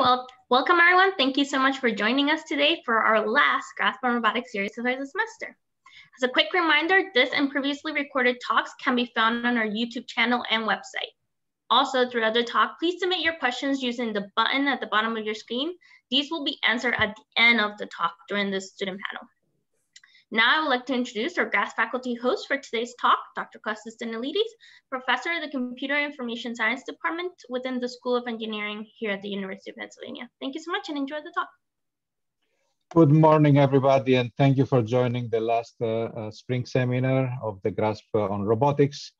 well, welcome everyone. Thank you so much for joining us today for our last Grasp on Robotics series of the semester. As a quick reminder, this and previously recorded talks can be found on our YouTube channel and website. Also, throughout the talk, please submit your questions using the button at the bottom of your screen. These will be answered at the end of the talk during the student panel. Now I would like to introduce our guest faculty host for today's talk, Dr. Costas Danilidis, professor of the Computer Information Science Department within the School of Engineering here at the University of Pennsylvania. Thank you so much and enjoy the talk. Good morning, everybody, and thank you for joining the last uh, uh, spring seminar of the GRASP on robotics.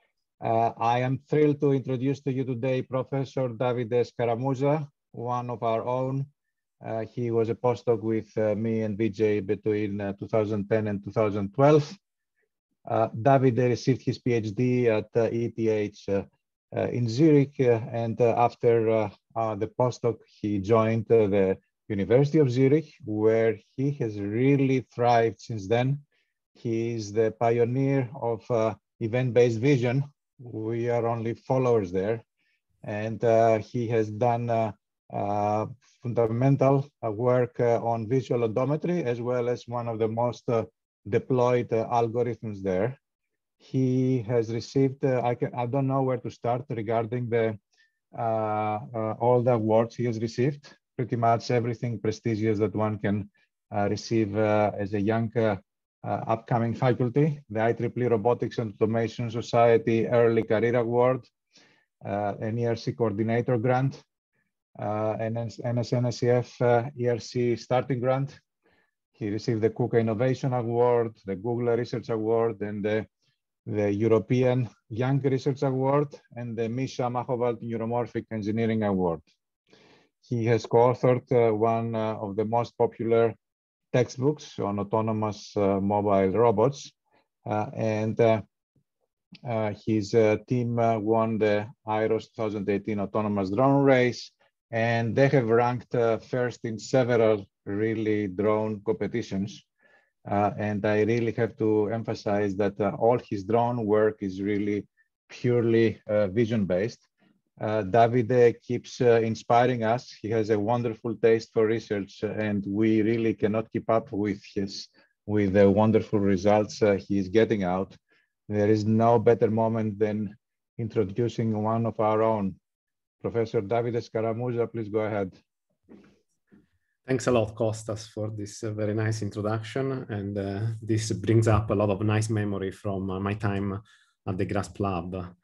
Uh, I am thrilled to introduce to you today Professor David Escaramuza, one of our own, uh, he was a postdoc with uh, me and Vijay between uh, 2010 and 2012. Uh, David received his PhD at ETH uh, uh, in Zurich, and after the postdoc, he joined the University of Zurich, where he has really thrived since then. He is the pioneer of event-based vision. We are only followers there, and he has done uh, fundamental uh, work uh, on visual odometry, as well as one of the most uh, deployed algorithms there. He has received, I, can, I don't know where to start regarding the all the awards he has received, pretty much everything prestigious that one can receive as a young uh, upcoming faculty, the IEEE Robotics and Automation Society Early Career Award, uh, an ERC Coordinator Grant, uh, NS, uh, ERC starting grant. He received the KUKA Innovation Award, the Google Research Award, and the, the European Young Research Award, and the Misha Mahovald Neuromorphic Engineering Award. He has co-authored uh, one uh, of the most popular textbooks on autonomous uh, mobile robots, uh, and uh, his team won the IROS 2018 Autonomous Drone Race, and they have ranked uh, first in several really drone competitions. Uh, and I really have to emphasize that uh, all his drone work is really purely uh, vision-based. Uh, Davide keeps uh, inspiring us. He has a wonderful taste for research and we really cannot keep up with his, with the wonderful results he is getting out. There is no better moment than introducing one of our own Professor David Escaramuza, please go ahead. Thanks a lot, Costas, for this uh, very nice introduction. And uh, this brings up a lot of nice memory from uh, my time at the GRASP Lab.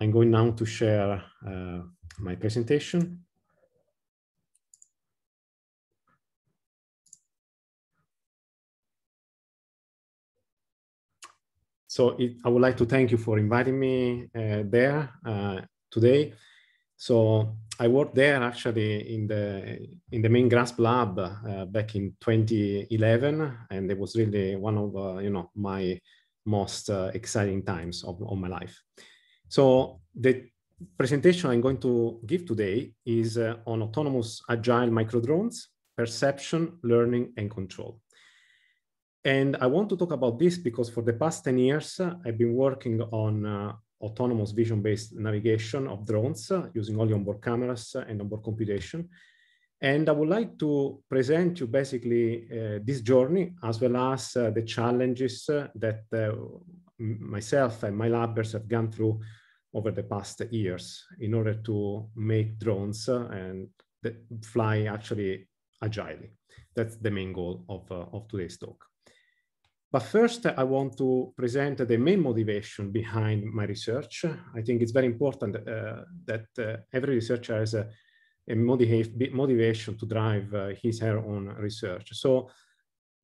I'm going now to share uh, my presentation. So it, I would like to thank you for inviting me uh, there uh, today. So I worked there actually in the in the main grasp lab uh, back in 2011, and it was really one of uh, you know my most uh, exciting times of, of my life. So the presentation I'm going to give today is uh, on autonomous agile micro drones, perception, learning, and control. And I want to talk about this because for the past 10 years, uh, I've been working on uh, autonomous vision-based navigation of drones uh, using only onboard cameras and onboard computation. And I would like to present you basically uh, this journey as well as uh, the challenges uh, that uh, myself and my labbers have gone through over the past years in order to make drones uh, and fly actually agilely. That's the main goal of, of today's talk. But first, I want to present the main motivation behind my research. I think it's very important uh, that uh, every researcher has a, a motiva motivation to drive uh, his her own research. So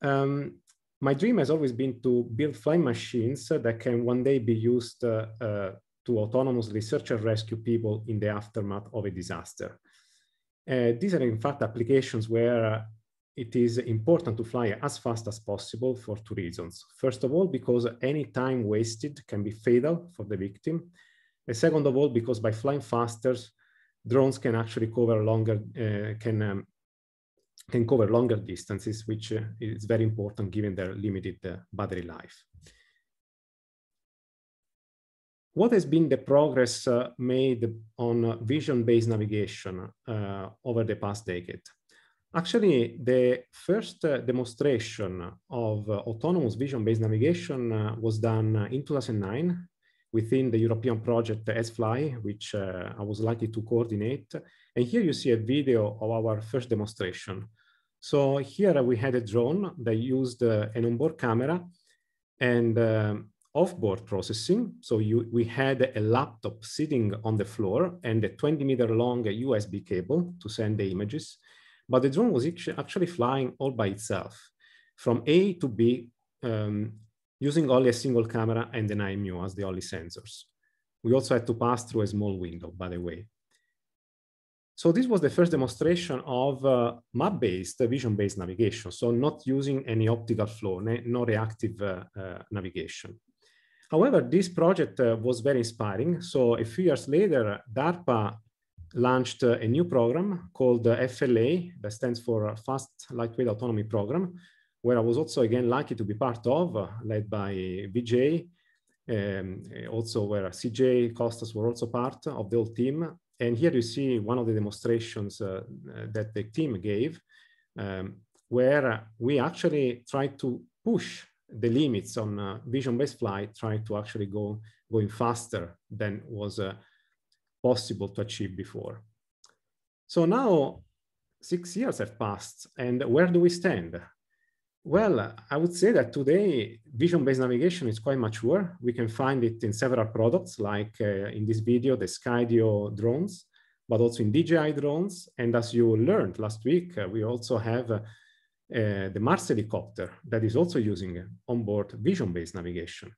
um, my dream has always been to build flying machines that can one day be used uh, uh, to autonomously search and rescue people in the aftermath of a disaster. Uh, these are in fact applications where it is important to fly as fast as possible for two reasons. First of all, because any time wasted can be fatal for the victim. And second of all, because by flying faster, drones can actually cover longer, uh, can, um, can cover longer distances, which uh, is very important given their limited uh, battery life. What has been the progress uh, made on uh, vision-based navigation uh, over the past decade? Actually, the first uh, demonstration of uh, autonomous vision-based navigation uh, was done uh, in 2009 within the European project SFly, which uh, I was lucky to coordinate. And here you see a video of our first demonstration. So here we had a drone that used uh, an onboard camera and offboard processing. So you, we had a laptop sitting on the floor and a 20 meter long USB cable to send the images but the drone was actually flying all by itself from A to B um, using only a single camera and an IMU as the only sensors. We also had to pass through a small window, by the way. So this was the first demonstration of uh, map-based, uh, vision-based navigation. So not using any optical flow, no reactive uh, uh, navigation. However, this project uh, was very inspiring. So a few years later, DARPA launched uh, a new program called uh, FLA, that stands for uh, Fast Lightweight Autonomy Program, where I was also again lucky to be part of, led by Vijay, um, also where CJ, Costas were also part of the whole team. And here you see one of the demonstrations uh, that the team gave, um, where we actually tried to push the limits on uh, vision-based flight, trying to actually go going faster than was uh, possible to achieve before. So now six years have passed and where do we stand? Well, I would say that today vision-based navigation is quite mature. We can find it in several products like uh, in this video, the Skydio drones, but also in DJI drones. And as you learned last week, uh, we also have uh, the Mars helicopter that is also using onboard vision-based navigation.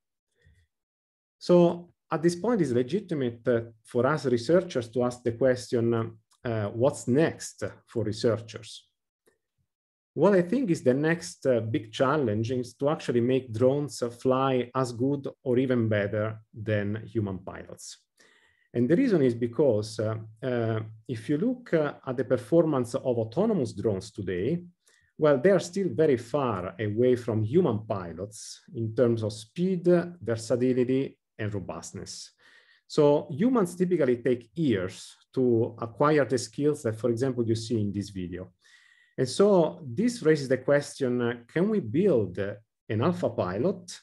So at this point, it's legitimate uh, for us researchers to ask the question, uh, what's next for researchers? What I think is the next uh, big challenge is to actually make drones uh, fly as good or even better than human pilots. And the reason is because uh, uh if you look at the performance of autonomous drones today, well, they are still very far away from human pilots in terms of speed, versatility, and robustness. So humans typically take years to acquire the skills that, for example, you see in this video. And so this raises the question, uh, can we build uh, an alpha pilot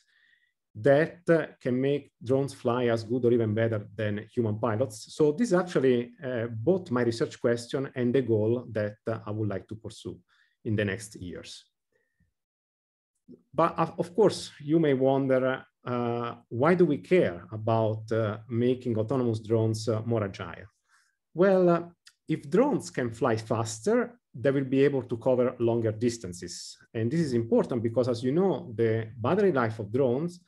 that uh, can make drones fly as good or even better than human pilots? So this is actually uh, both my research question and the goal that uh, I would like to pursue in the next years but uh, of course, you may wonder, uh, why do we care about uh, making autonomous drones uh, more agile? Well, uh, if drones can fly faster, they will be able to cover longer distances. And this is important because as you know, the battery life of drones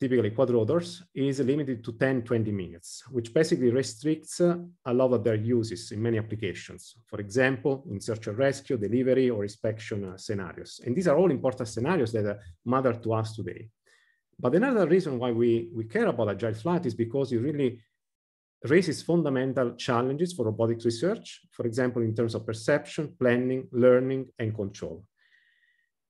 typically quadrotors is limited to 10, 20 minutes, which basically restricts uh, a lot of their uses in many applications. For example, in search and rescue, delivery, or inspection uh, scenarios. And these are all important scenarios that uh, matter to us today. But another reason why we, we care about Agile Flight is because it really raises fundamental challenges for robotics research, for example, in terms of perception, planning, learning, and control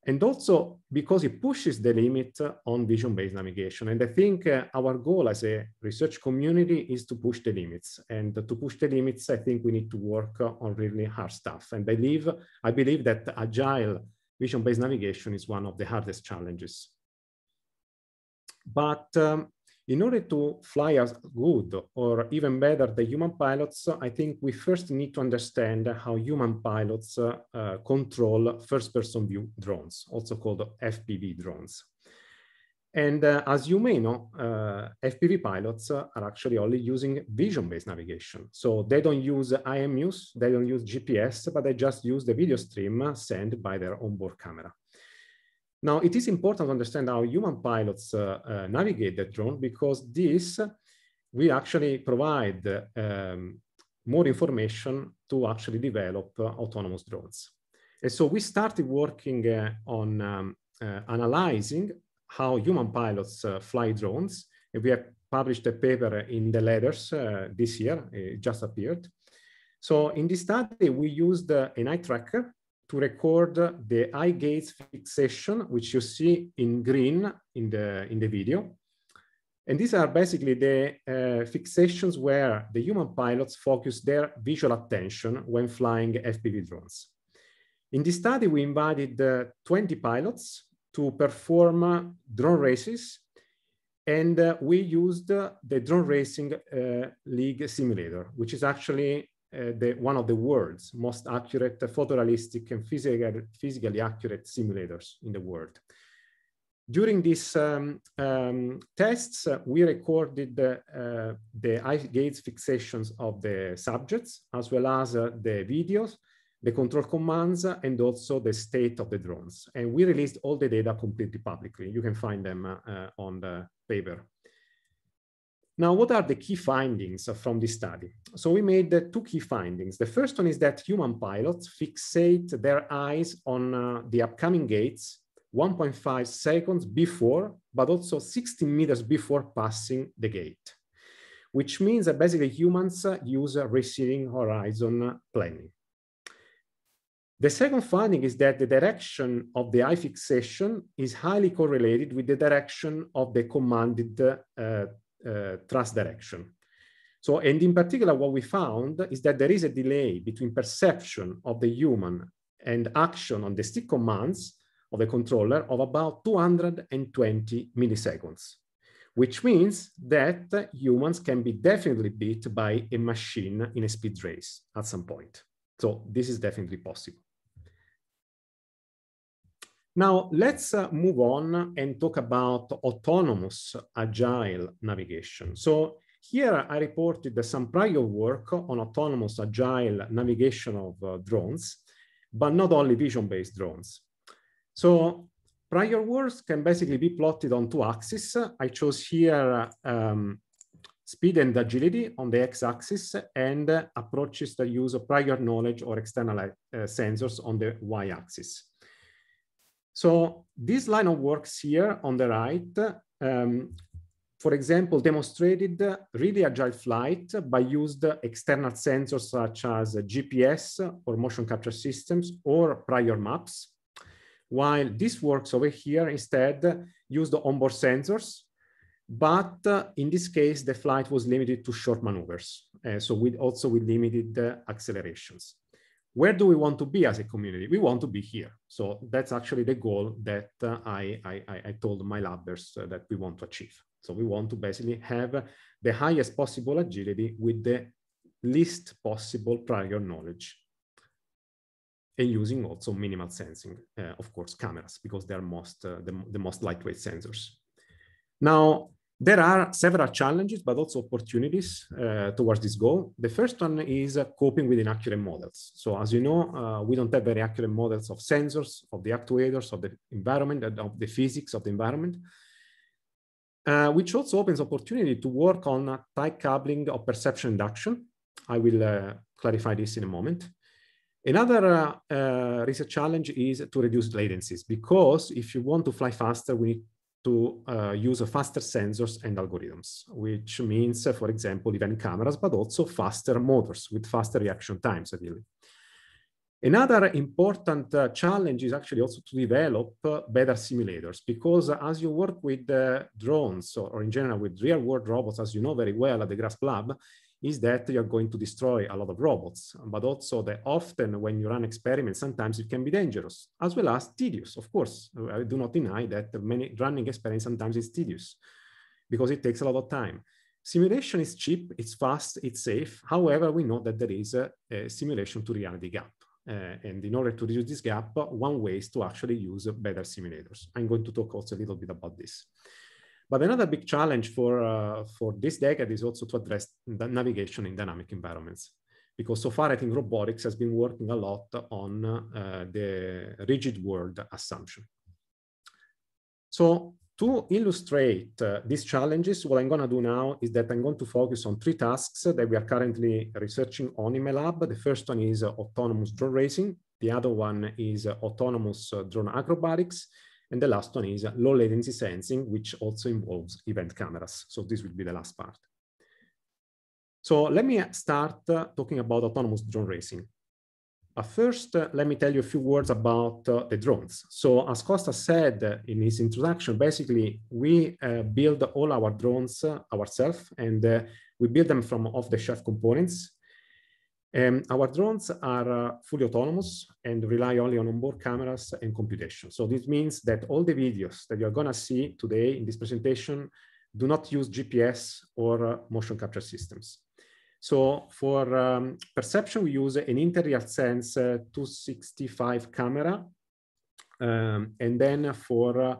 and also because it pushes the limit on vision-based navigation. And I think uh, our goal as a research community is to push the limits. And to push the limits, I think we need to work on really hard stuff. And I believe, I believe that agile vision-based navigation is one of the hardest challenges. But um, in order to fly as good or even better the human pilots, I think we first need to understand how human pilots uh, control first-person view drones, also called FPV drones. And uh, as you may know, uh, FPV pilots are actually only using vision-based navigation. So they don't use IMUs, they don't use GPS, but they just use the video stream sent by their onboard camera. Now, it is important to understand how human pilots uh, uh, navigate the drone because this, uh, we actually provide um, more information to actually develop autonomous drones. And so we started working on um, analyzing how human pilots fly drones. And we have published a paper in the letters uh, this year, it just appeared. So in this study, we used uh, an eye tracker to record the eye gaze fixation, which you see in green in the, in the video. And these are basically the uh, fixations where the human pilots focus their visual attention when flying FPV drones. In this study, we invited uh, 20 pilots to perform uh, drone races, and uh, we used uh, the Drone Racing uh, League simulator, which is actually uh, the, one of the world's most accurate photorealistic and physical, physically accurate simulators in the world. During these um, um, tests, uh, we recorded the, uh, the eye gaze fixations of the subjects, as well as uh, the videos, the control commands, and also the state of the drones. And we released all the data completely publicly. You can find them uh, uh, on the paper now, what are the key findings from this study? So we made the two key findings. The first one is that human pilots fixate their eyes on uh, the upcoming gates 1.5 seconds before, but also 16 meters before passing the gate, which means that basically humans uh, use receding horizon uh, planning. The second finding is that the direction of the eye fixation is highly correlated with the direction of the commanded uh, uh, thrust direction. So, and in particular, what we found is that there is a delay between perception of the human and action on the stick commands of the controller of about 220 milliseconds, which means that humans can be definitely beat by a machine in a speed race at some point. So this is definitely possible. Now, let's uh, move on and talk about autonomous agile navigation. So here I reported some prior work on autonomous agile navigation of uh, drones, but not only vision-based drones. So prior works can basically be plotted on two axes. I chose here um, speed and agility on the x-axis and approaches that use prior knowledge or external uh, sensors on the y-axis. So this line of works here on the right, um, for example, demonstrated really agile flight by used external sensors such as GPS or motion capture systems or prior maps. While this works over here instead used the onboard sensors, but uh, in this case, the flight was limited to short maneuvers. Uh, so we also with limited uh, accelerations where do we want to be as a community? We want to be here. So that's actually the goal that uh, I, I, I, told my labbers uh, that we want to achieve. So we want to basically have the highest possible agility with the least possible prior knowledge and using also minimal sensing, uh, of course, cameras, because they're most, uh, the, the most lightweight sensors. Now, there are several challenges, but also opportunities uh, towards this goal. The first one is uh, coping with inaccurate models. So as you know, uh, we don't have very accurate models of sensors, of the actuators, of the environment, and uh, of the physics of the environment, uh, which also opens opportunity to work on tight coupling of perception and action. I will uh, clarify this in a moment. Another research challenge is to reduce latencies, because if you want to fly faster, we need to uh, use faster sensors and algorithms, which means, uh, for example, even cameras, but also faster motors with faster reaction times, ideally. Another important uh, challenge is actually also to develop uh, better simulators, because uh, as you work with uh, drones or, or, in general with real world robots, as you know very well at the GRASP lab, is that you're going to destroy a lot of robots, but also that often when you run experiments, sometimes it can be dangerous, as well as tedious, of course. I do not deny that many running experiments sometimes is tedious because it takes a lot of time. Simulation is cheap, it's fast, it's safe. However, we know that there is a, a simulation to reality gap. Uh, and in order to reduce this gap, one way is to actually use better simulators. I'm going to talk also a little bit about this. But another big challenge for, uh, for this decade is also to address navigation in dynamic environments. Because so far, I think robotics has been working a lot on uh, the rigid world assumption. So to illustrate uh, these challenges, what I'm going to do now is that I'm going to focus on three tasks that we are currently researching on in my lab. The first one is autonomous drone racing. The other one is uh, autonomous uh, drone acrobatics. And the last one is low latency sensing, which also involves event cameras. So this will be the last part. So let me start uh, talking about autonomous drone racing. But first, uh, let me tell you a few words about uh, the drones. So as Costa said uh, in his introduction, basically, we uh, build all our drones uh, ourselves and we build them from off-the-shelf components um, our drones are uh, fully autonomous and rely only on onboard cameras and computation. So this means that all the videos that you're gonna see today in this presentation do not use GPS or uh, motion capture systems. So for um, perception, we use an Intel sense uh, 265 camera. Um, and then for uh,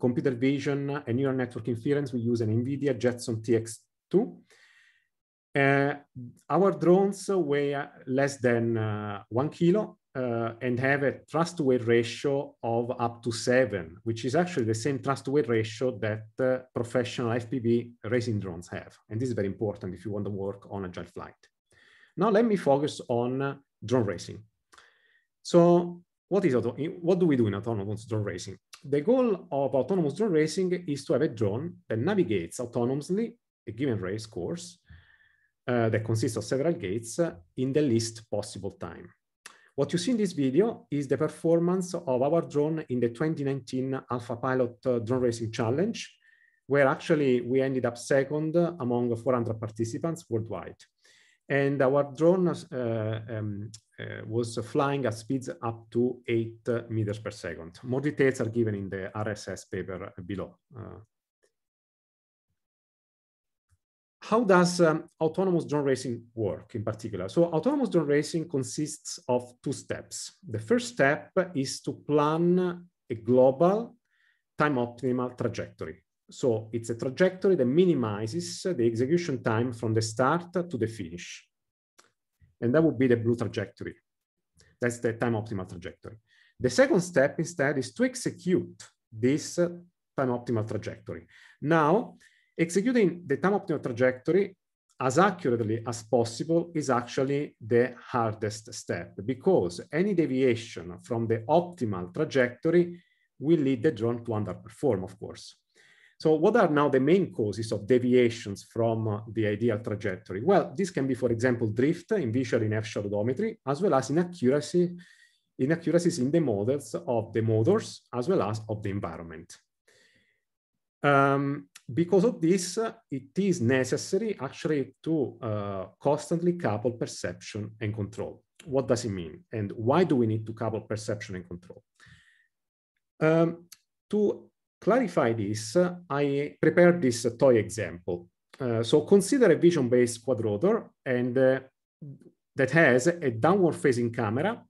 computer vision and neural network inference, we use an NVIDIA Jetson TX2 uh, our drones weigh uh, less than uh, one kilo and have a thrust weight ratio of up to seven, which is actually the same thrust weight ratio that professional FPV racing drones have. And this is very important if you want to work on agile flight. Now let me focus on drone racing. So what is auto what do we do in autonomous drone racing? The goal of autonomous drone racing is to have a drone that navigates autonomously a given race course uh, that consists of several gates in the least possible time. What you see in this video is the performance of our drone in the 2019 Alpha Pilot eh, Drone Racing Challenge, where actually we ended up second among 400 participants worldwide. And our drone uh, um, uh, was flying at speeds up to eight meters per second. More details are given in the RSS paper below. Uh, how does um, autonomous drone racing work in particular? So autonomous drone racing consists of two steps. The first step is to plan a global time optimal trajectory. So it's a trajectory that minimizes the execution time from the start to the finish. And that would be the blue trajectory. That's the time optimal trajectory. The second step instead is to execute this uh, time optimal trajectory. Now, Executing the time optimal trajectory as accurately as possible is actually the hardest step because any deviation from the optimal trajectory will lead the drone to underperform, of course. So what are now the main causes of deviations from uh, the ideal trajectory? Well, this can be, for example, drift in visual inertial odometry, as well as inaccuracy, inaccuracies in the models of the motors, as well as of the environment. Um, because of this, uh, it is necessary actually to uh, constantly couple perception and control. What does it mean? And why do we need to couple perception and control? Um, to clarify this, uh, I prepared this toy example. Uh, so consider a vision-based quadrotor and uh, that has a downward-facing camera.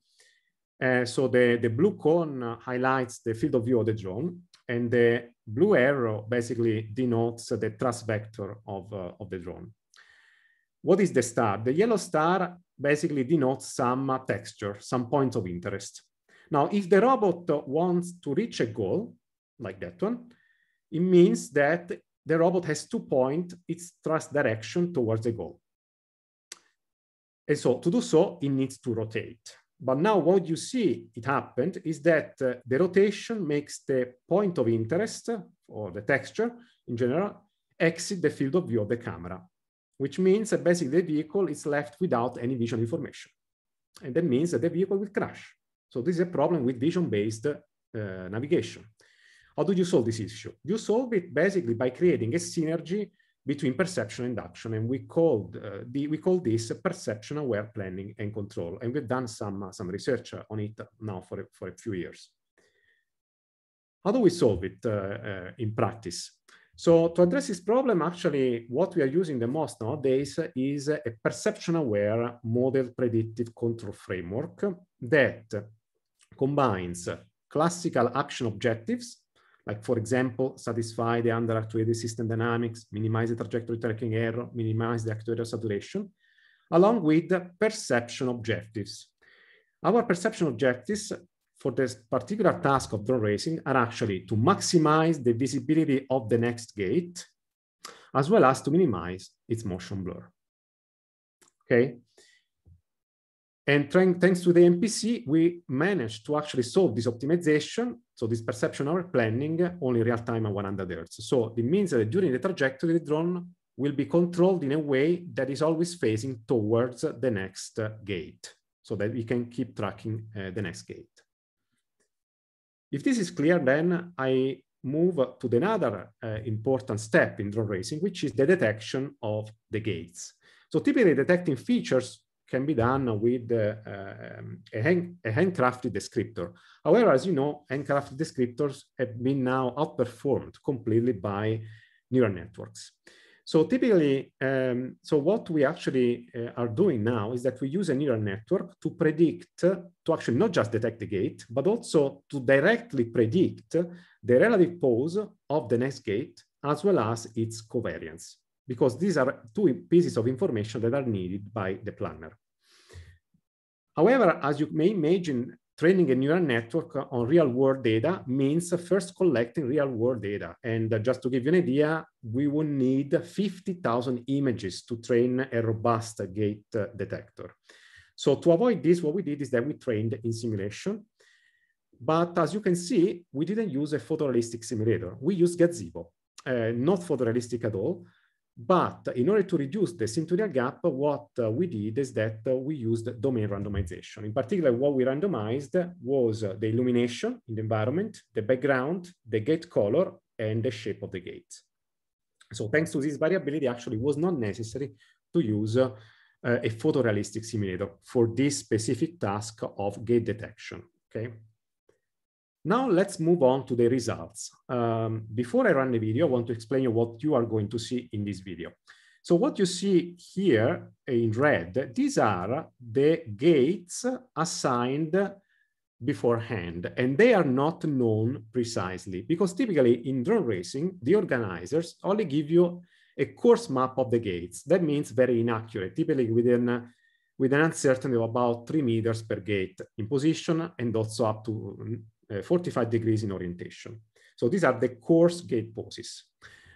Uh, so the, the blue cone highlights the field of view of the drone and the blue arrow basically denotes the thrust vector of, uh, of the drone. What is the star? The yellow star basically denotes some uh, texture, some point of interest. Now, if the robot uh, wants to reach a goal, like that one, it means that the robot has to point its thrust direction towards the goal. And so to do so, it needs to rotate. But now what you see it happened is that uh, the rotation makes the point of interest or the texture in general exit the field of view of the camera, which means that basically the vehicle is left without any visual information. And that means that the vehicle will crash. So this is a problem with vision-based uh, navigation. How do you solve this issue? You solve it basically by creating a synergy between perception and action. And we called uh, the, we call this perception aware planning and control. And we've done some, uh, some research uh, on it now for a, for a few years. How do we solve it uh, uh, in practice? So to address this problem, actually, what we are using the most nowadays is a perception-aware model predictive control framework that combines classical action objectives like for example, satisfy the under actuated system dynamics, minimize the trajectory tracking error, minimize the actuator saturation, along with the perception objectives. Our perception objectives for this particular task of drone racing are actually to maximize the visibility of the next gate, as well as to minimize its motion blur. Okay. And thanks to the MPC, we managed to actually solve this optimization so this perception hour planning only real time at 100 hertz. So it means that during the trajectory, the drone will be controlled in a way that is always facing towards the next gate so that we can keep tracking uh, the next gate. If this is clear, then I move to the another uh, important step in drone racing, which is the detection of the gates. So typically detecting features can be done with uh, um, a, hand, a, handcrafted descriptor. However, as you know, handcrafted descriptors have been now outperformed completely by neural networks. So typically, um, so what we actually uh, are doing now is that we use a neural network to predict, to actually not just detect the gate, but also to directly predict the relative pose of the next gate, as well as its covariance because these are two pieces of information that are needed by the planner. However, as you may imagine, training a neural network on real world data means first collecting real world data. And uh, just to give you an idea, we would need 50,000 images to train a robust gate uh, detector. So to avoid this, what we did is that we trained in simulation. But as you can see, we didn't use a photorealistic simulator. We used Gazebo, uh, not photorealistic at all, but in order to reduce the centurial gap, what uh, we did is that uh, we used domain randomization. In particular, what we randomized was uh, the illumination in the environment, the background, the gate color, and the shape of the gate. So thanks to this variability, actually was not necessary to use uh, a photorealistic simulator for this specific task of gate detection, okay? Now let's move on to the results. Um, before I run the video, I want to explain you what you are going to see in this video. So what you see here in red, these are the gates assigned beforehand, and they are not known precisely because typically in drone racing, the organizers only give you a course map of the gates. That means very inaccurate, typically within with an uncertainty of about three meters per gate in position and also up to uh, 45 degrees in orientation. So these are the coarse gate poses.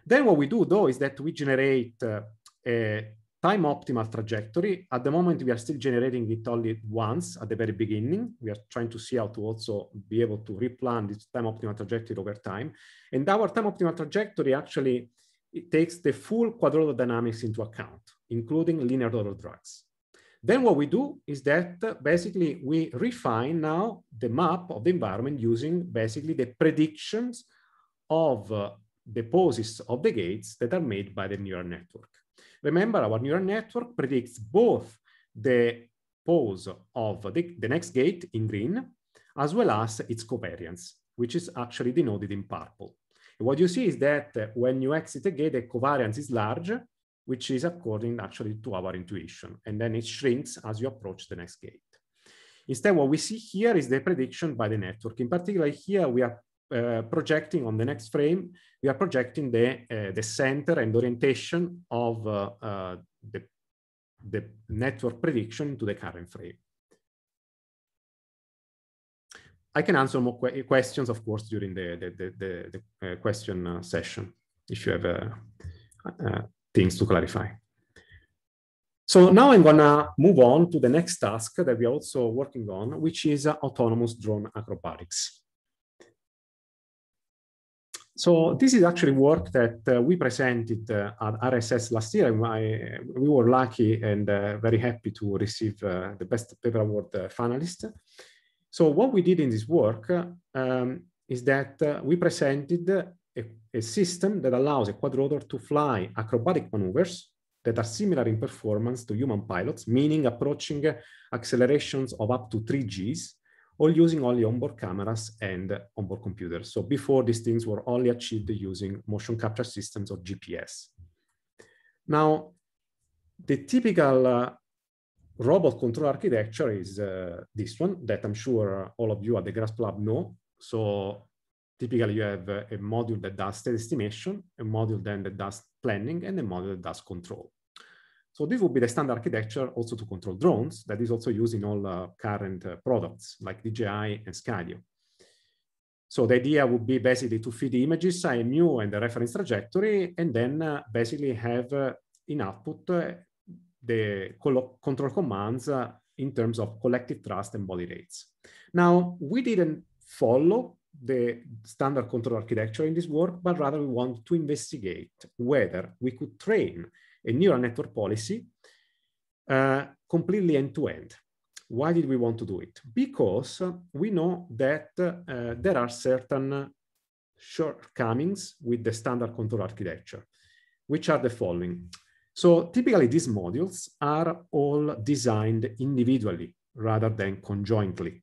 Then what we do though is that we generate uh, a time optimal trajectory. At the moment, we are still generating it only once at the very beginning. We are trying to see how to also be able to replan this time optimal trajectory over time. And our time optimal trajectory actually it takes the full quadrotor dynamics into account, including linear rotor drugs. Then what we do is that uh, basically we refine now the map of the environment using basically the predictions of the uh, poses of the gates that are made by the neural network. Remember, our neural network predicts both the pose of the, the next gate in green, as well as its covariance, which is actually denoted in purple. what you see is that uh, when you exit a gate, the covariance is large, which is according actually to our intuition. And then it shrinks as you approach the next gate. Instead, what we see here is the prediction by the network. In particular, here we are uh, projecting on the next frame, we are projecting the, uh, the center and orientation of uh, uh the, the network prediction to the current frame. I can answer more que questions, of course, during the, the, the, the uh, question uh, session, if you have things to clarify. So now I'm gonna move on to the next task that we're also working on, which is uh, autonomous drone acrobatics. So this is actually work that uh, we presented uh, at RSS last year. I, we were lucky and uh, very happy to receive uh, the Best Paper Award uh, finalist. So what we did in this work um, is that we presented a, a system that allows a quadrotor to fly acrobatic maneuvers that are similar in performance to human pilots, meaning approaching accelerations of up to 3 Gs all using only onboard cameras and onboard computers. So before these things were only achieved using motion capture systems or GPS. Now, the typical uh, robot control architecture is uh, this one that I'm sure all of you at the Grasp Lab know. So typically you have uh, a module that does state estimation, a module then that does planning, and a module that does control. So this would be the standard architecture also to control drones that is also used in all uh, current uh, products like DJI and Scadio. So the idea would be basically to feed the images, IMU and the reference trajectory, and then uh, basically have uh, in output uh, the control commands in terms of collective thrust and body rates. Now, we didn't follow the standard control architecture in this work, but rather we want to investigate whether we could train a neural network policy uh, completely end-to-end. -end. Why did we want to do it? Because we know that uh, there are certain shortcomings with the standard control architecture, which are the following. So typically these modules are all designed individually rather than conjointly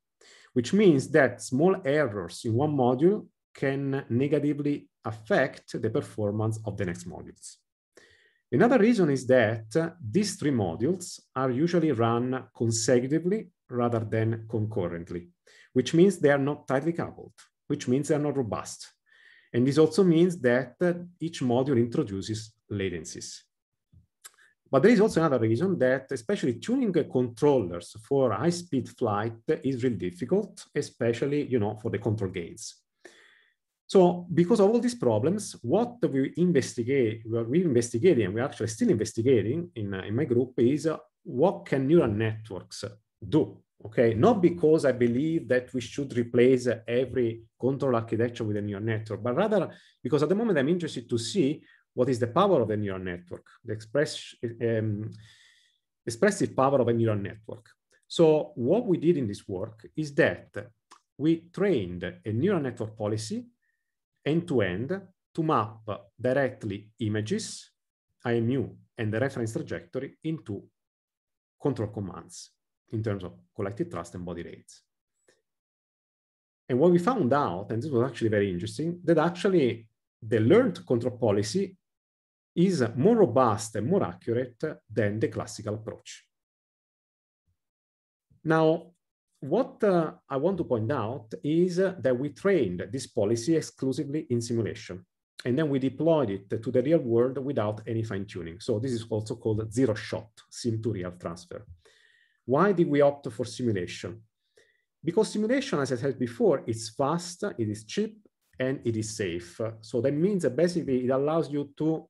which means that small errors in one module can negatively affect the performance of the next modules. Another reason is that these three modules are usually run consecutively rather than concurrently, which means they are not tightly coupled, which means they are not robust. And this also means that each module introduces latencies. But there is also another reason that especially tuning controllers for high-speed flight is really difficult, especially you know, for the control gains. So because of all these problems, what we investigate, what we investigating, and we're actually still investigating in, uh, in my group is uh, what can neural networks do? Okay, not because I believe that we should replace every control architecture with a neural network, but rather because at the moment I'm interested to see what is the power of the neural network, the express, um, expressive power of a neural network. So what we did in this work is that we trained a neural network policy end-to-end -to, -end to map directly images, IMU, and the reference trajectory into control commands in terms of collected trust and body rates. And what we found out, and this was actually very interesting, that actually the learned control policy is more robust and more accurate than the classical approach. Now, what uh, I want to point out is that we trained this policy exclusively in simulation, and then we deployed it to the real world without any fine tuning. So this is also called zero shot sim to real transfer. Why did we opt for simulation? Because simulation, as I said before, it's fast, it is cheap, and it is safe. So that means that basically it allows you to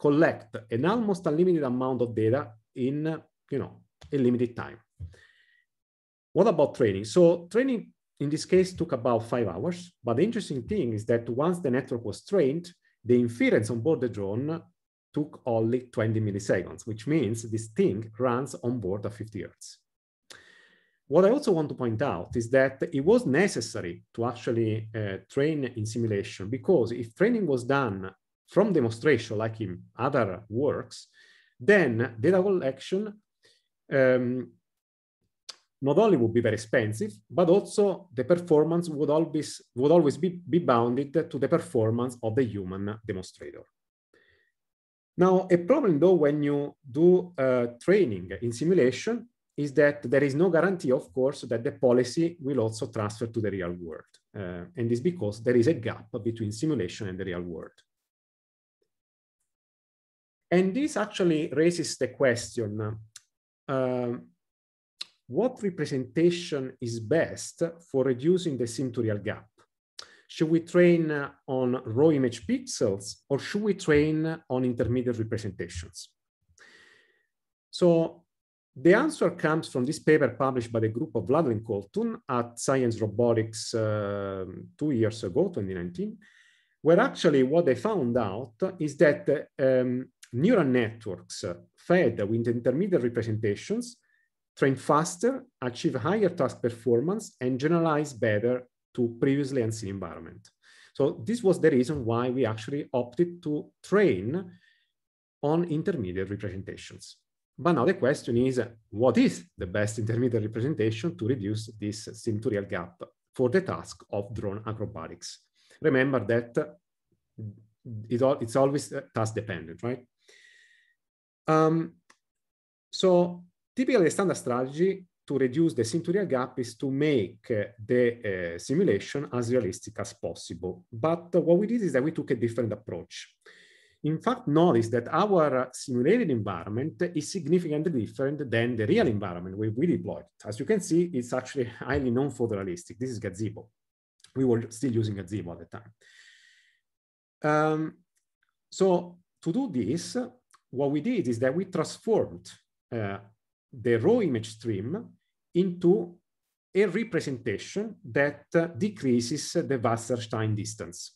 collect an almost unlimited amount of data in, you know, a limited time. What about training? So training in this case took about five hours, but the interesting thing is that once the network was trained, the inference on board the drone took only 20 milliseconds, which means this thing runs on board at 50 hertz. What I also want to point out is that it was necessary to actually uh, train in simulation because if training was done from demonstration, like in other works, then data collection um, not only would be very expensive, but also the performance would always, would always be, be bounded to the performance of the human demonstrator. Now, a problem though, when you do uh, training in simulation is that there is no guarantee, of course, that the policy will also transfer to the real world. Uh, and this because there is a gap between simulation and the real world. And this actually raises the question, uh, what representation is best for reducing the sim-to-real gap? Should we train on raw image pixels or should we train on intermediate representations? So the answer comes from this paper published by the group of Vladlen Colton at Science Robotics uh, two years ago, 2019, where actually what they found out is that um, neural networks uh, fed with intermediate representations train faster, achieve higher task performance, and generalize better to previously unseen environment. So this was the reason why we actually opted to train on intermediate representations. But now the question is, what is the best intermediate representation to reduce this sim to real gap for the task of drone acrobatics? Remember that it's, always uh, task dependent, right? Um, so typically a standard strategy to reduce the centurial gap is to make the uh, simulation as realistic as possible. But what we did is that we took a different approach. In fact, notice that our simulated environment is significantly different than the real environment where we deployed. As you can see, it's actually highly non realistic. This is Gazebo. We were still using Gazebo at the time. Um, so to do this, what we did is that we transformed uh, the raw image stream into a representation that uh, decreases the Wasserstein distance.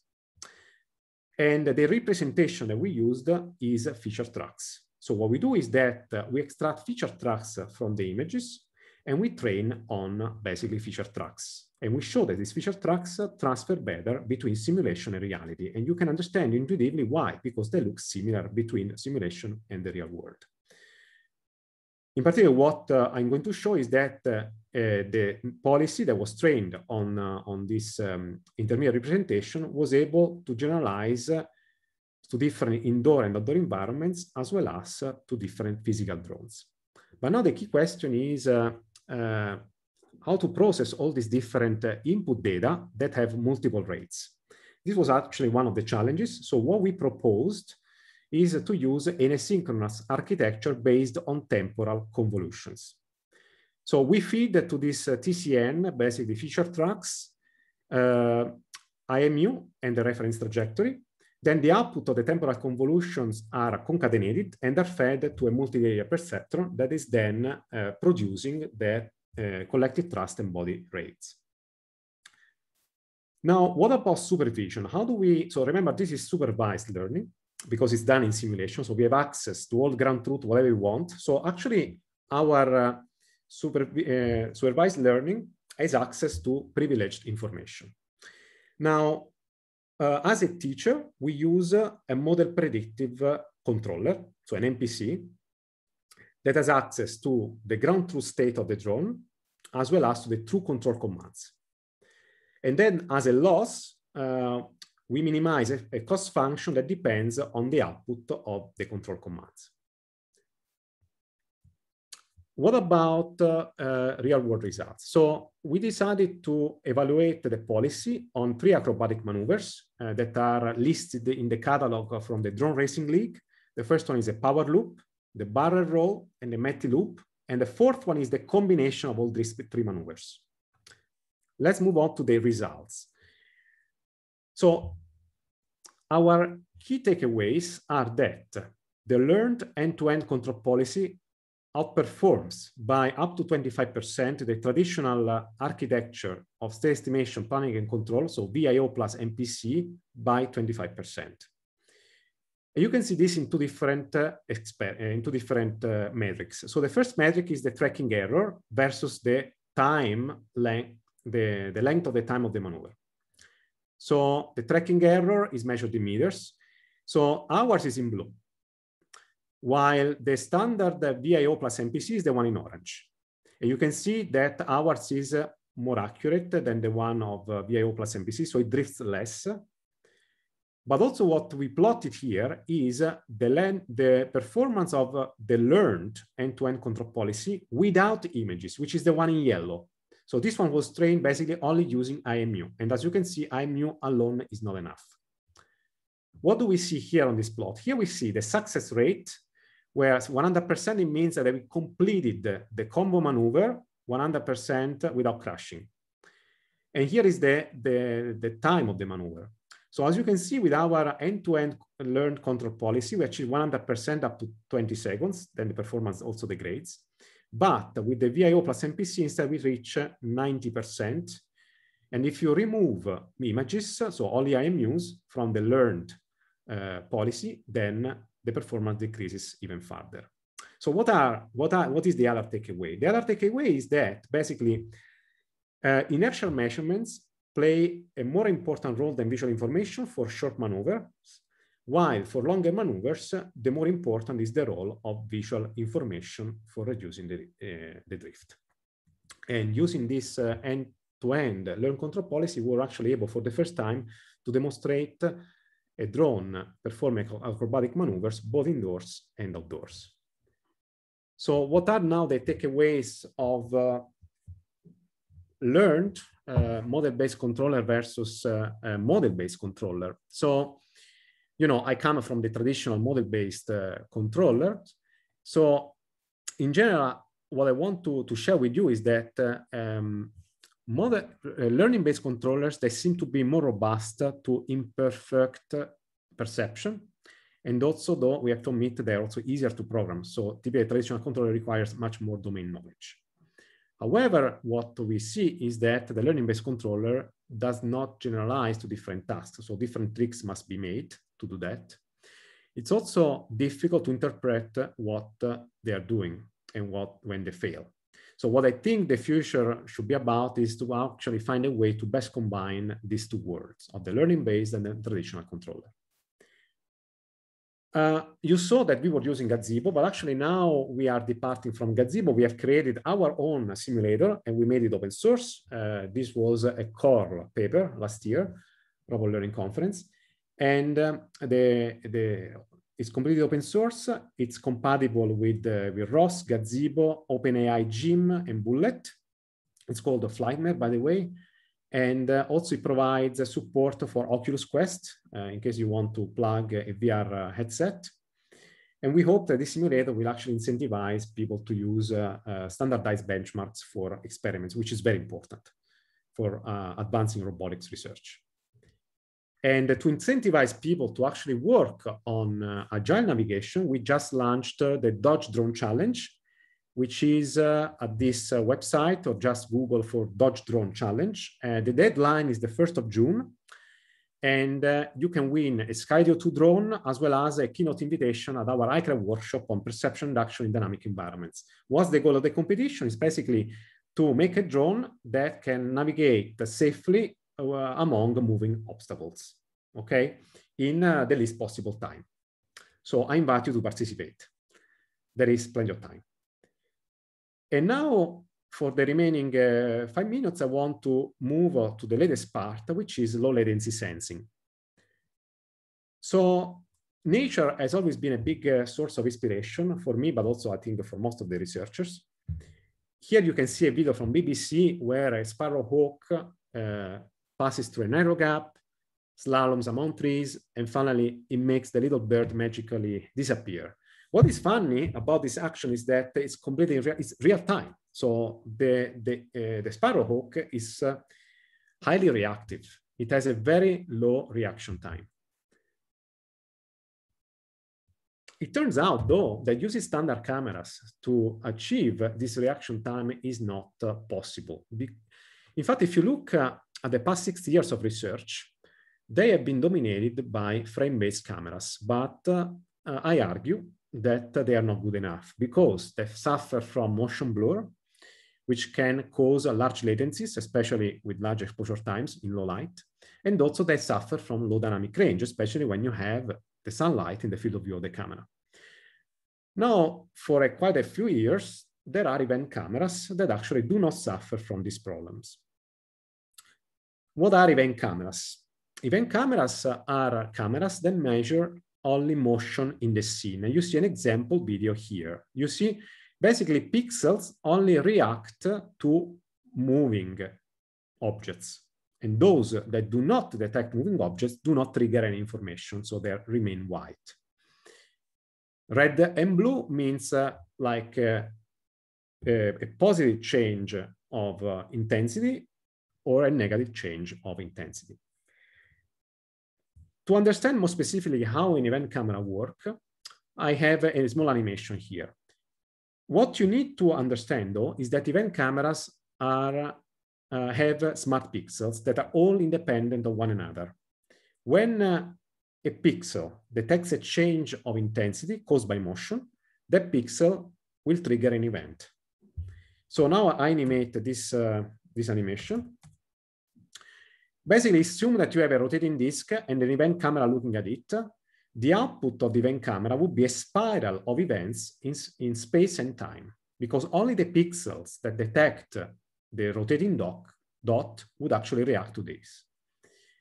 And the representation that we used is feature tracks. So what we do is that uh, we extract feature tracks from the images and we train on basically feature tracks. And we show that these feature tracks uh, transfer better between simulation and reality. And you can understand intuitively why, because they look similar between simulation and the real world. In particular, what uh, I'm going to show is that uh, uh, the policy that was trained on, uh, on this um, intermediate representation was able to generalize uh, to different indoor and outdoor environments, as well as to different physical drones. But now the key question is, how to process all these different uh, input data that have multiple rates. This was actually one of the challenges. So what we proposed is to use an asynchronous architecture based on temporal convolutions. So we feed to this uh, TCN, basically feature tracks, uh, IMU and the reference trajectory. Then the output of the temporal convolutions are concatenated and are fed to a multi-layer perceptron that is then uh, producing the Eh, collective trust and body rates. Now, what about supervision? How do we, so remember this is supervised learning because it's done in simulation. So we have access to all ground truth, whatever we want. So actually our uh, super, uh, supervised learning has access to privileged information. Now, uh, as a teacher, we use a model predictive uh, controller, so an MPC, that has access to the ground truth state of the drone as well as to the true control commands. And then as a loss, uh, we minimize a, a cost function that depends on the output of the control commands. What about uh, uh, real world results? So we decided to evaluate the policy on three acrobatic maneuvers uh, that are listed in the catalog from the Drone Racing League. The first one is a power loop, the barrel roll, and the meti loop. And the fourth one is the combination of all these three maneuvers. Let's move on to the results. So our key takeaways are that the learned end-to-end -end control policy outperforms by up to 25% the traditional uh, architecture of state estimation, planning, and control, so VIO plus MPC, by 25% you can see this in two different, uh, uh, in two different uh, metrics. So the first metric is the tracking error versus the time length, the, the length of the time of the maneuver. So the tracking error is measured in meters. So ours is in blue, while the standard VIO plus MPC is the one in orange. And you can see that ours is uh, more accurate than the one of uh, VIO plus MPC, so it drifts less but also what we plotted here is uh, the, the performance of uh, the learned end-to-end -end control policy without images, which is the one in yellow. So this one was trained basically only using IMU. And as you can see, IMU alone is not enough. What do we see here on this plot? Here we see the success rate, whereas 100% it means that we completed the, the combo maneuver 100% without crashing. And here is the, the, the time of the maneuver. So as you can see with our end-to-end -end learned control policy, we achieve 100% up to 20 seconds, then the performance also degrades. But with the VIO plus MPC, instead we reach 90%. And if you remove images, so only IMUs from the learned uh, policy, then the performance decreases even further. So what are, what are, what is the other takeaway? The other takeaway is that basically uh, inertial measurements play a more important role than visual information for short maneuvers, while for longer maneuvers, the more important is the role of visual information for reducing the, uh, the drift. And using this eh, end-to-end -end learn control policy, we were actually able for the first time to demonstrate a drone performing acrobatic maneuvers both indoors and outdoors. So what are now the takeaways of uh, learned uh, model-based controller versus uh, model-based controller. So, you know, I come from the traditional model-based uh, controller. So in general, what I want to, to share with you is that um, model uh, learning-based controllers they seem to be more robust to imperfect perception and also though we have to admit they're also easier to program so typically a traditional controller requires much more domain knowledge However, what we see is that the learning-based controller does not generalize to different tasks. So different tricks must be made to do that. It's also difficult to interpret what uh, they are doing and what when they fail. So what I think the future should be about is to actually find a way to best combine these two worlds of the learning-based and the traditional controller uh, you saw that we were using Gazebo, but actually now we are departing from Gazebo. We have created our own simulator and we made it open source. Uh, this was a core paper last year, Robot Learning Conference. And um, the, the, it's completely open source. It's compatible with, uh, with ROS, Gazebo, OpenAI Gym, and Bullet. It's called a Flightmare, by the way and uh, also it provides a uh, support for Oculus Quest uh, in case you want to plug a VR uh, headset. And we hope that this simulator will actually incentivize people to use uh, standardized benchmarks for experiments, which is very important for advancing robotics research. And to incentivize people to actually work on agile navigation, we just launched the Dodge Drone Challenge, which is uh, at this uh, website or just Google for Dodge Drone Challenge. Uh, the deadline is the 1st of June. And uh, you can win a Skydio 2 drone as well as a keynote invitation at our ICRA workshop on perception reduction in dynamic environments. What's the goal of the competition? Is basically to make a drone that can navigate safely among moving obstacles, okay, in uh, the least possible time. So I invite you to participate. There is plenty of time. And now for the remaining uh, five minutes, I want to move to the latest part, which is low latency sensing. So nature has always been a big uh, source of inspiration for me, but also I think for most of the researchers. Here you can see a video from BBC where a sparrowhawk uh, passes through a narrow gap, slaloms among trees, and finally it makes the little bird magically disappear. What is funny about this action is that it's completely it's real time. So the, the, uh, the sparrowhawk is uh, highly reactive. It has a very low reaction time. It turns out, though, that using standard cameras to achieve this reaction time is not uh, possible. Be in fact, if you look uh, at the past 60 years of research, they have been dominated by frame-based cameras, but uh, uh I argue that they are not good enough because they suffer from motion blur, which can cause large latencies, especially with large exposure times in low light. And also they suffer from low dynamic range, especially when you have the sunlight in the field of view of the camera. Now, for a, quite a few years, there are event cameras that actually do not suffer from these problems. What are event cameras? Event cameras are cameras that measure only motion in the scene. You see an example video here. You see basically pixels only react to moving objects. And those that do not detect moving objects do not trigger any information, so they remain white. Red and blue means uh, like uh, a, a positive change of uh, intensity or a negative change of intensity. To understand more specifically how an event camera work, I have a small animation here. What you need to understand though is that event cameras are, uh, have smart pixels that are all independent of one another. When uh, a pixel detects a change of intensity caused by motion, that pixel will trigger an event. So now I animate this, uh, this animation basically assume that you have a rotating disk and an event camera looking at it. The output of the event camera would be a spiral of events in, in space and time, because only the pixels that detect the rotating doc, dot would actually react to this.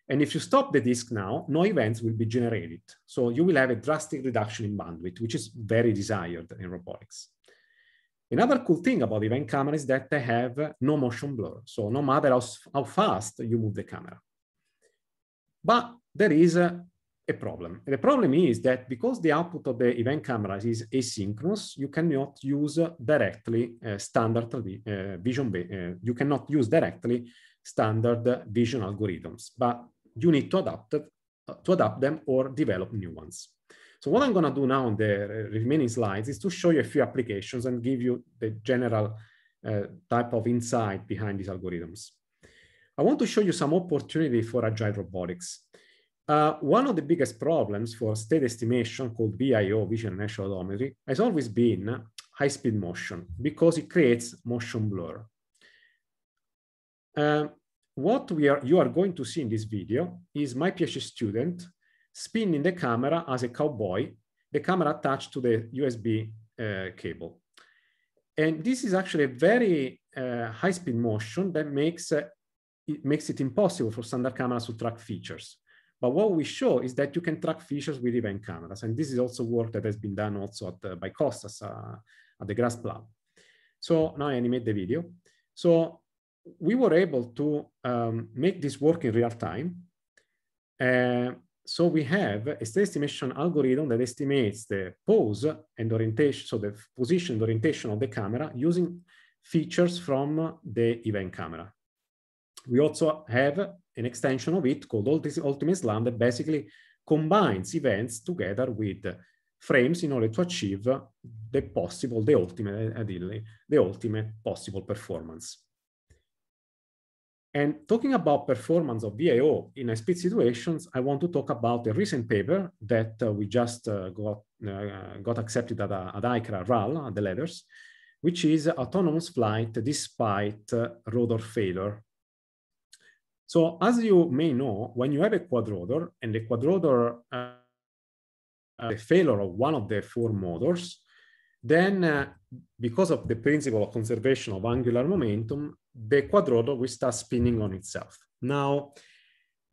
And if you stop the disk now, no events will be generated. So you will have a drastic reduction in bandwidth, which is very desired in robotics. Another cool thing about event camera is that they have no motion blur. So no matter how, how fast you move the camera. But there is a, a problem. And the problem is that because the output of the event camera is asynchronous, you cannot use directly uh, standard uh, vision, uh, you cannot use directly standard vision algorithms, but you need to adapt, uh, to adapt them or develop new ones. So what I'm gonna do now on the remaining slides is to show you a few applications and give you the general uh, type of insight behind these algorithms. I want to show you some opportunity for agile robotics. Uh, one of the biggest problems for state estimation called VIO, vision natural odometry, has always been high-speed motion because it creates motion blur. Uh, what we are, you are going to see in this video is my PhD student spinning the camera as a cowboy, the camera attached to the USB uh, cable. And this is actually a very uh, high-speed motion that makes, uh, it makes it impossible for standard cameras to track features. But what we show is that you can track features with event cameras. And this is also work that has been done also at, uh, by Costas uh, at the Grass Lab. So now I animate the video. So we were able to um, make this work in real time. Uh, so we have a state estimation algorithm that estimates the pose and orientation, so the position and orientation of the camera using features from the event camera. We also have an extension of it called Ultimate Slam that basically combines events together with frames in order to achieve the possible, the ultimate, ideally, eh, eh, the ultimate possible performance. And talking about performance of VAO in high-speed situations, I want to talk about a recent paper that uh, we just uh, got, uh, got accepted at, uh, at ICRA RAL, at uh, the letters, which is autonomous flight despite uh, rotor failure. So as you may know, when you have a quadrotor and the quadrotor the failure of one of the four motors, then because of the principle of conservation of angular momentum, the quadrodo will start spinning on itself. Now,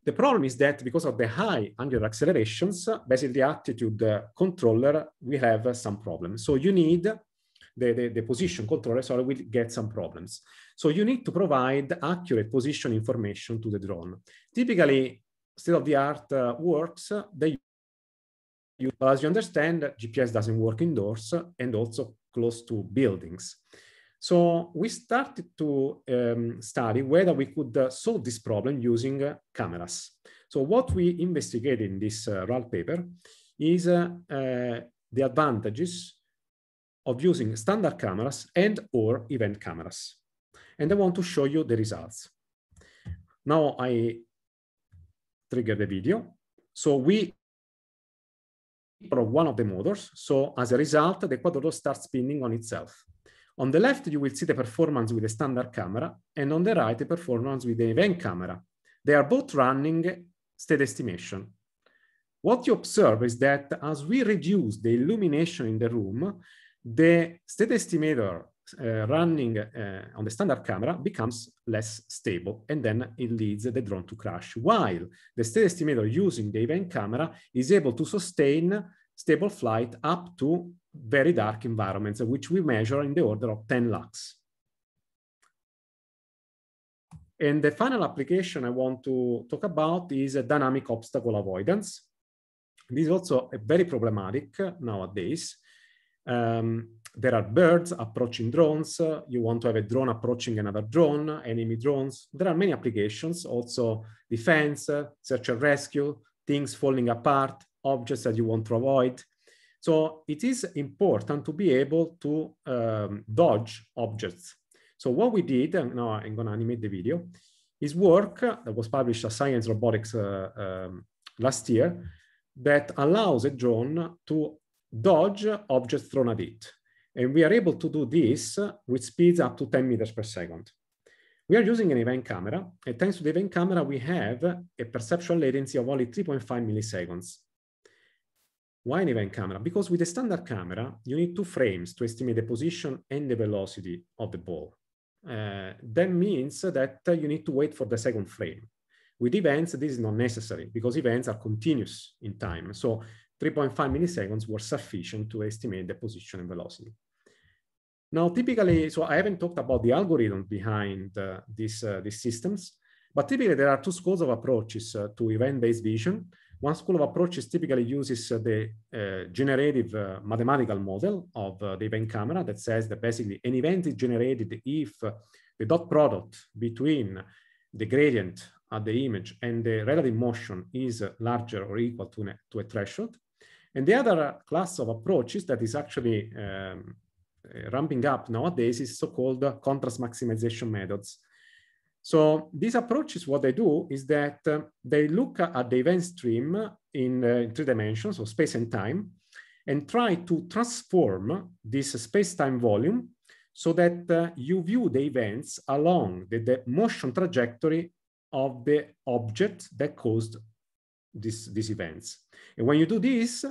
the problem is that because of the high angular accelerations, basically the attitude uh, controller will have some problems. So you need the, the, the, position controller, sorry, will get some problems. So you need to provide accurate position information to the drone. Typically, state-of-the-art uh, works, they use, as you understand, GPS doesn't work indoors and also close to buildings. So we started to um, study whether we could uh, solve this problem using uh, cameras. So what we investigated in this uh, RAL paper is uh, uh, the advantages of using standard cameras and or event cameras. And I want to show you the results. Now I trigger the video. So we one of the motors. So as a result, the Quadrodo starts spinning on itself. On the left, you will see the performance with a standard camera, and on the right, the performance with the event camera. They are both running state estimation. What you observe is that as we reduce the illumination in the room, the state estimator uh, running uh, on the standard camera becomes less stable and then it leads the drone to crash while the state estimator using the event camera is able to sustain stable flight up to very dark environments, which we measure in the order of 10 lux. And the final application I want to talk about is dynamic obstacle avoidance. This is also very problematic nowadays. Um, there are birds approaching drones. You want to have a drone approaching another drone, enemy drones. There are many applications, also defense, search and rescue, things falling apart, objects that you want to avoid. So it is important to be able to um, dodge objects. So what we did, and now I'm gonna animate the video, is work that was published at Science Robotics uh, um, last year that allows a drone to dodge objects thrown at it. And we are able to do this with speeds up to 10 meters per second. We are using an event camera, and thanks to the event camera, we have a perceptual latency of only 3.5 milliseconds. Why an event camera? Because with a standard camera, you need two frames to estimate the position and the velocity of the ball. Uh, that means that uh, you need to wait for the second frame. With events, this is not necessary because events are continuous in time. So 3.5 milliseconds were sufficient to estimate the position and velocity. Now, typically, so I haven't talked about the algorithm behind uh, uh these systems, but typically there are two schools of approaches uh, to event-based vision. One school of approaches typically uses the eh, generative eh, mathematical model of eh, the event camera that says that basically an event is generated if the dot product between the gradient at the image and the relative motion is larger or equal to, to a threshold. And the other class of approaches that is actually um, ramping up nowadays is so-called contrast maximization methods so these approaches, what they do is that uh, they look at the event stream in, uh, three dimensions, so space and time, and try to transform this space-time volume so that uh, you view the events along the, the, motion trajectory of the object that caused this, these events. And when you do this,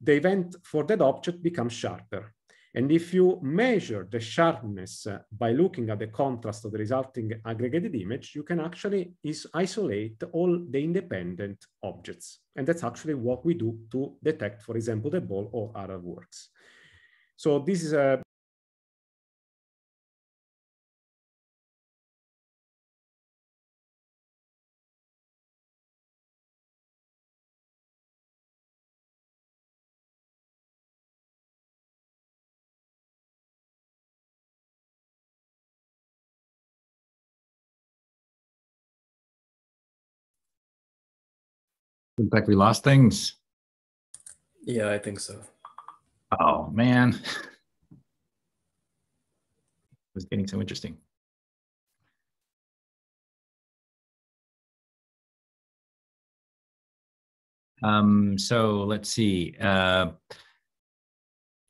the event for that object becomes sharper. And if you measure the sharpness uh, by looking at the contrast of the resulting aggregated image, you can actually is isolate all the independent objects. And that's actually what we do to detect, for example, the ball or other works. So this is a In fact, we lost things. Yeah, I think so. Oh man. it was getting so interesting. Um, so let's see. Uh,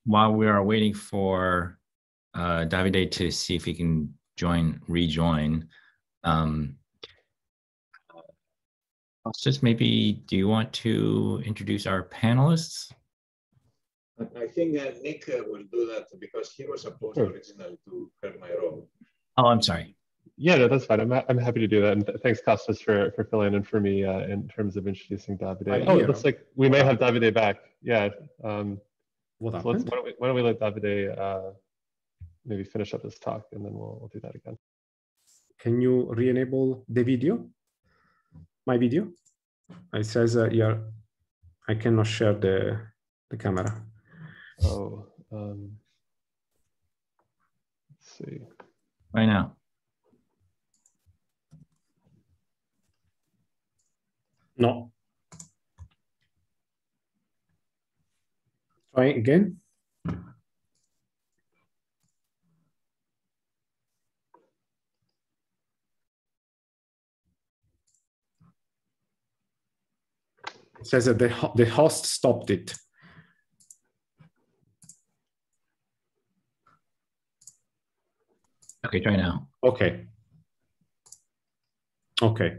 while we are waiting for uh, Davide to see if he can join, rejoin, um, Costas, maybe, do you want to introduce our panelists? I think that Nick uh, will do that because he was supposed sure. originally to have my role. Oh, I'm sorry. Yeah, no, that's fine. I'm, I'm happy to do that. And th thanks, Costas, for, for filling in for me uh, in terms of introducing Davide. Oh, it looks like we may have Davide back. Yeah. Um, what so why, don't we, why don't we let Davide uh, maybe finish up his talk and then we'll, we'll do that again. Can you re-enable the video? my video. It says uh, you're, I cannot share the, the camera. Oh, um, let's see. Right now. No. Try again. says that the, the host stopped it. Okay, try now. Okay. Okay.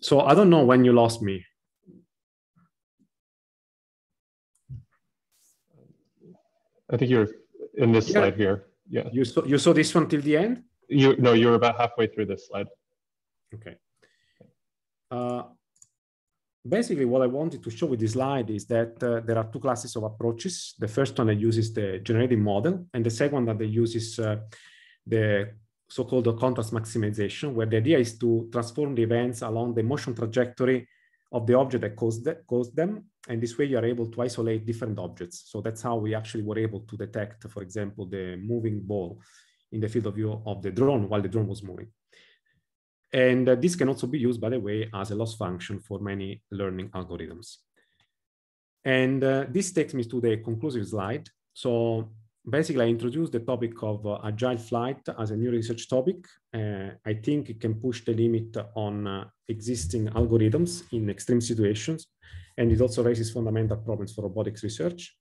So I don't know when you lost me. I think you're in this yeah. slide here. Yeah. You saw you saw this one till the end? You no, you're about halfway through this slide. Okay. Uh, basically what I wanted to show with this slide is that uh, there are two classes of approaches. The first one that uses the generative model and the second one that uses uh, the so-called contrast maximization, where the idea is to transform the events along the motion trajectory of the object that caused, caused them. And this way you are able to isolate different objects. So that's how we actually were able to detect, for example, the moving ball in the field of view of the drone while the drone was moving. And uh, this can also be used, by the way, as a loss function for many learning algorithms. And uh, this takes me to the conclusive slide. So basically, I introduced the topic of uh, agile flight as a new research topic. Uh, I think it can push the limit on uh, existing algorithms in extreme situations. And it also raises fundamental problems for robotics research.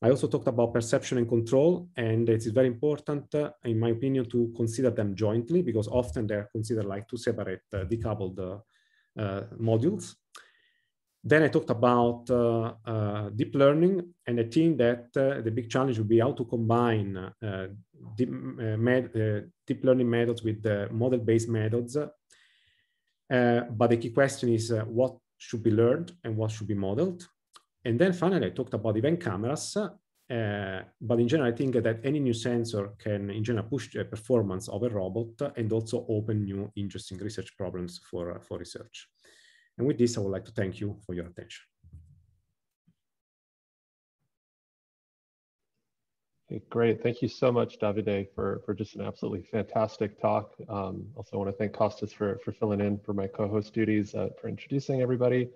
I also talked about perception and control, and it is very important, uh, in my opinion, to consider them jointly because often they're considered like two separate uh, decoupled uh, modules. Then I talked about uh, uh, deep learning, and I think that uh, the big challenge would be how to combine deep, deep, learning methods with model-based methods. but the key question is what should be learned and what should be modeled. And then finally, I talked about event cameras. Uh, but in general, I think that any new sensor can, in general, push the performance of a robot and also open new interesting research problems for, uh, for research. And with this, I would like to thank you for your attention. Okay, great. Thank you so much, Davide, for, for just an absolutely fantastic talk. Um, also, I want to thank Costas for, for filling in for my co-host duties, uh, for introducing everybody.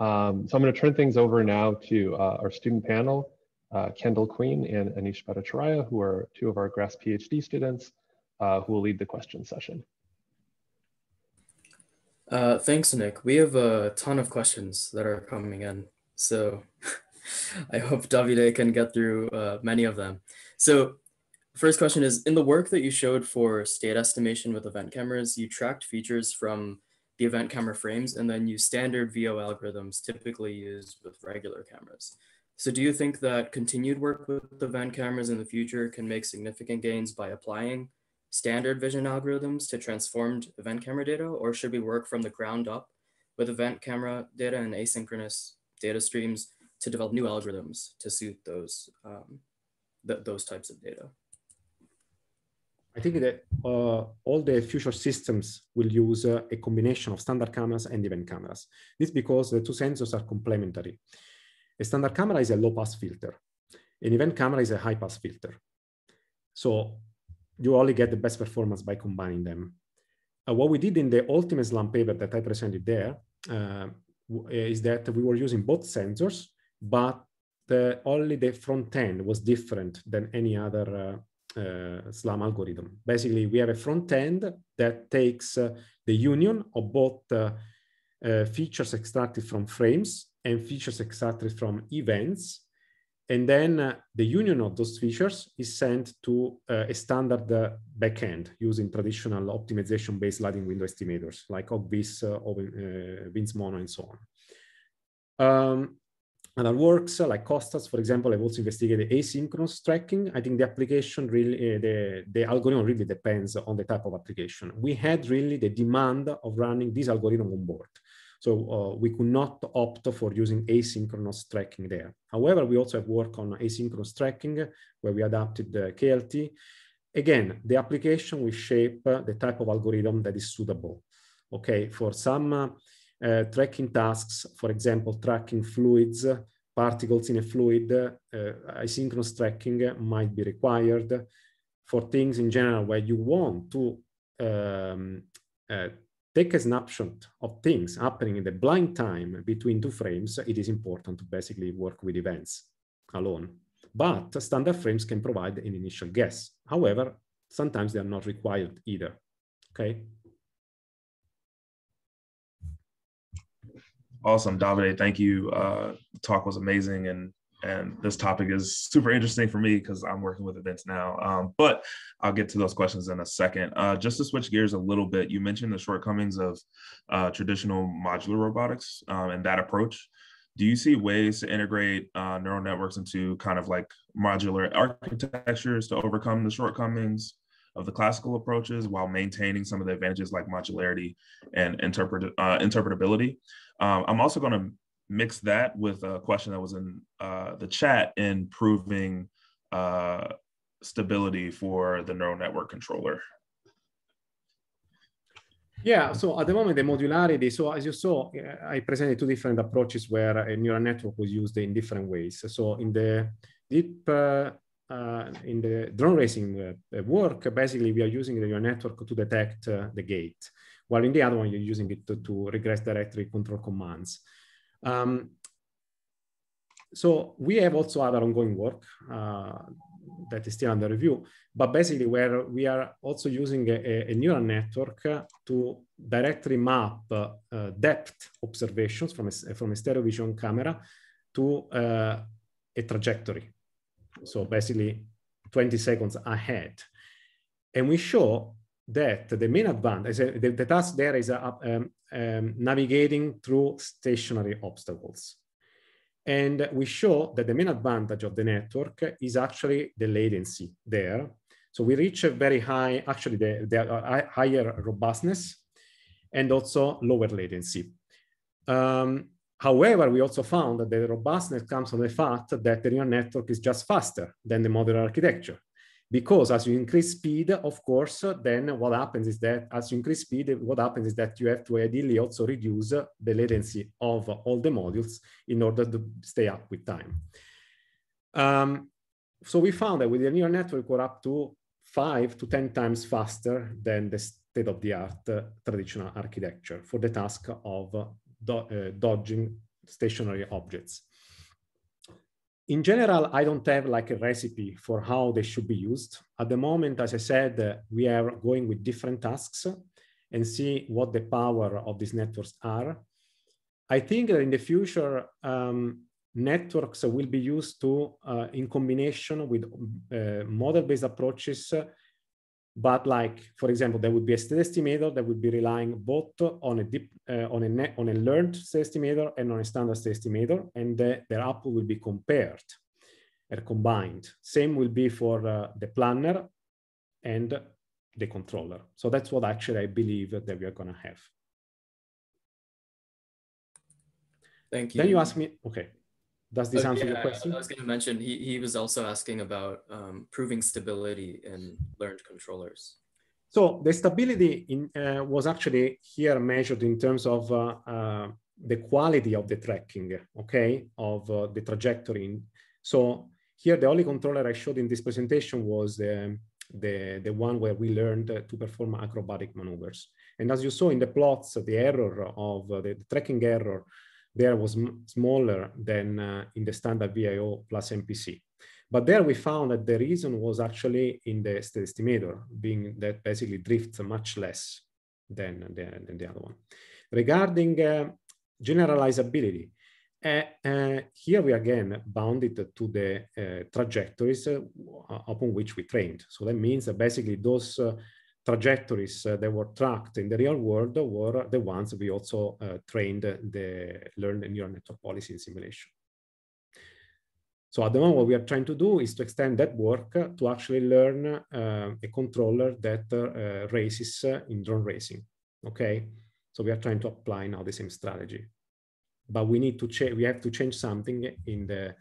Um, so I'm going to turn things over now to uh, our student panel, uh, Kendall Queen and Anish Bhattacharya, who are two of our GRASS PhD students uh, who will lead the question session. Uh, thanks, Nick. We have a ton of questions that are coming in. So I hope Davide can get through uh, many of them. So first question is, in the work that you showed for state estimation with event cameras, you tracked features from the event camera frames and then use standard VO algorithms typically used with regular cameras. So do you think that continued work with event cameras in the future can make significant gains by applying standard vision algorithms to transformed event camera data, or should we work from the ground up with event camera data and asynchronous data streams to develop new algorithms to suit those, um, th those types of data? I think that uh, all the future systems will use uh, a combination of standard cameras and event cameras. This because the two sensors are complementary. A standard camera is a low pass filter. An event camera is a high pass filter. So you only get the best performance by combining them. Uh, what we did in the ultimate SLAM paper that I presented there uh, is that we were using both sensors, but the, only the front end was different than any other uh, uh, SLAM algorithm. Basically, we have a front end that takes uh, the union of both uh, uh, features extracted from frames and features extracted from events. And then uh, the union of those features is sent to a standard backend using traditional optimization-based sliding window estimators like OBVIS, uh, Vince Mono, and so on. Um, other works uh, like Costas, for example, have also investigated asynchronous tracking. I think the application really, uh, the, the algorithm really depends on the type of application. We had really the demand of running this algorithm on board. So uh, we could not opt for using asynchronous tracking there. However, we also have work on asynchronous tracking where we adapted the KLT. Again, the application will shape uh, the type of algorithm that is suitable. Okay, for some uh, uh, tracking tasks, for example, tracking fluids, particles in a fluid, uh, asynchronous tracking might be required for things in general where you want to um, uh, take a snapshot of things happening in the blind time between two frames, it is important to basically work with events alone. But standard frames can provide an initial guess. However, sometimes they are not required either, okay? Awesome, Davide. Thank you. Uh, talk was amazing, and and this topic is super interesting for me because I'm working with events now. Um, but I'll get to those questions in a second. Uh, just to switch gears a little bit, you mentioned the shortcomings of uh, traditional modular robotics um, and that approach. Do you see ways to integrate uh, neural networks into kind of like modular architectures to overcome the shortcomings of the classical approaches while maintaining some of the advantages like modularity and interpret, uh, interpretability? Um, I'm also going to mix that with a question that was in uh, the chat in proving uh, stability for the neural network controller. Yeah, so at the moment, the modularity. So as you saw, I presented two different approaches where a neural network was used in different ways. So in the deep, uh, uh, in the drone racing uh, work, basically we are using the neural network to detect uh, the gate while in the other one, you're using it to, to regress directory control commands. Um, so we have also other ongoing work uh, that is still under review, but basically where we are also using a, a neural network to directly map uh, depth observations from a, from a stereo vision camera to uh, a trajectory. So basically 20 seconds ahead. And we show that the main advantage, the, the task there is uh, um, um, navigating through stationary obstacles. And we show that the main advantage of the network is actually the latency there. So we reach a very high, actually the, the uh, higher robustness and also lower latency. Um, however, we also found that the robustness comes from the fact that the neural network is just faster than the modular architecture because as you increase speed, of course, then what happens is that as you increase speed, what happens is that you have to ideally also reduce the latency of all the modules in order to stay up with time. Um, so we found that with the neural network, we're up to five to 10 times faster than the state of the art uh, traditional architecture for the task of uh, do uh, dodging stationary objects in general, I don't have like a recipe for how they should be used. At the moment, as I said, uh, we are going with different tasks and see what the power of these networks are. I think that in the future, um, networks will be used to, uh, in combination with uh, model-based approaches but like, for example, there would be a state estimator that would be relying both on a deep, uh, on a net, on a learned state estimator and on a standard state estimator, and the, their output will be compared or combined. Same will be for uh, the planner and the controller. So that's what actually I believe that we are gonna have. Thank you. Then you ask me, okay. Does this answer yeah, your question? I was going to mention he, he was also asking about um, proving stability in learned controllers. So the stability in, uh, was actually here measured in terms of uh, uh, the quality of the tracking, okay, of uh, the trajectory. So here the only controller I showed in this presentation was the, the, the one where we learned to perform acrobatic maneuvers. And as you saw in the plots, the error of uh, the, the tracking error there was smaller than uh, in the standard VIO plus MPC. But there we found that the reason was actually in the state estimator, being that basically drifts much less than, than, than the other one. Regarding uh, generalizability, uh, uh here we again bounded to the uh, trajectories uh, upon which we trained. So that means that basically those trajectories uh, that were tracked in the real world were the ones we also uh, trained the learned neural network policy in simulation. So at the moment, what we are trying to do is to extend that work to actually learn uh, a controller that uh, races uh, in drone racing, okay? So we are trying to apply now the same strategy. But we need to change, we have to change something in the,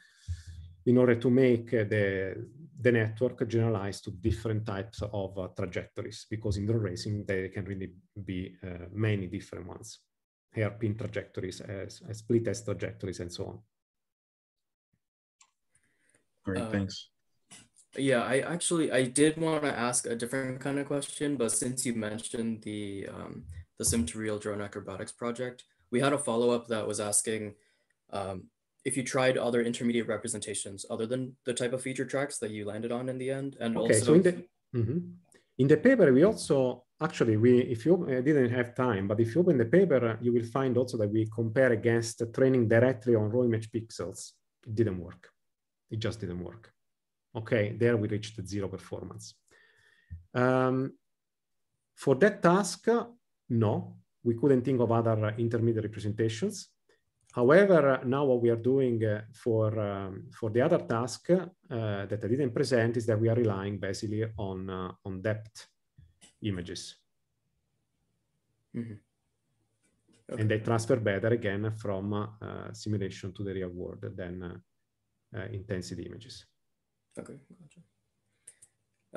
in order to make the, the network generalized to different types of uh, trajectories because in drone racing there can really be uh, many different ones hairpin trajectories as, as split test trajectories and so on great uh, thanks yeah i actually i did want to ask a different kind of question but since you mentioned the um, the sim to real drone acrobatics project we had a follow-up that was asking um, if you tried other intermediate representations other than the type of feature tracks that you landed on in the end and okay, also so in the, mm -hmm. in the paper we also actually we if you uh, didn't have time but if you open the paper you will find also that we compare against training directly on raw image pixels it didn't work it just didn't work okay there we reached zero performance um, for that task no we couldn't think of other intermediate representations However, now what we are doing uh, for, um, for the other task uh, that I didn't present is that we are relying basically on, uh, on depth images. Mm -hmm. okay. And they transfer better again from simulation to the real world than intensity images. Okay, gotcha.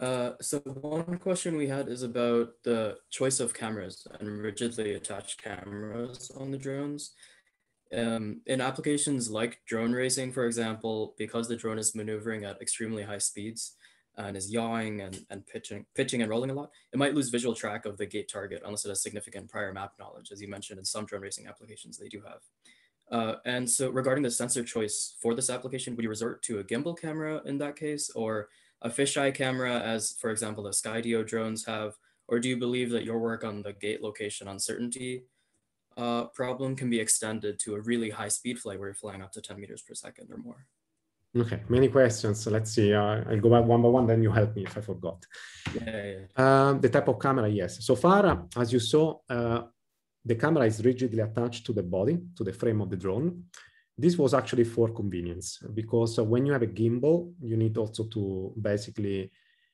Uh, so one question we had is about the choice of cameras and rigidly attached cameras on the drones. Um, in applications like drone racing, for example, because the drone is maneuvering at extremely high speeds and is yawing and, and pitching, pitching and rolling a lot, it might lose visual track of the gate target unless it has significant prior map knowledge, as you mentioned in some drone racing applications they do have. Uh, and so regarding the sensor choice for this application, would you resort to a gimbal camera in that case, or a fisheye camera as, for example, the Skydio drones have, or do you believe that your work on the gate location uncertainty uh, problem can be extended to a really high speed flight where you're flying up to 10 meters per second or more. Okay, many questions. So let's see. Uh, I'll go back one by one, then you help me if I forgot. Yeah, yeah. Um, the type of camera, yes. So far, uh, as you saw, uh, the camera is rigidly attached to the body, to the frame of the drone. This was actually for convenience because uh, when you have a gimbal, you need also to basically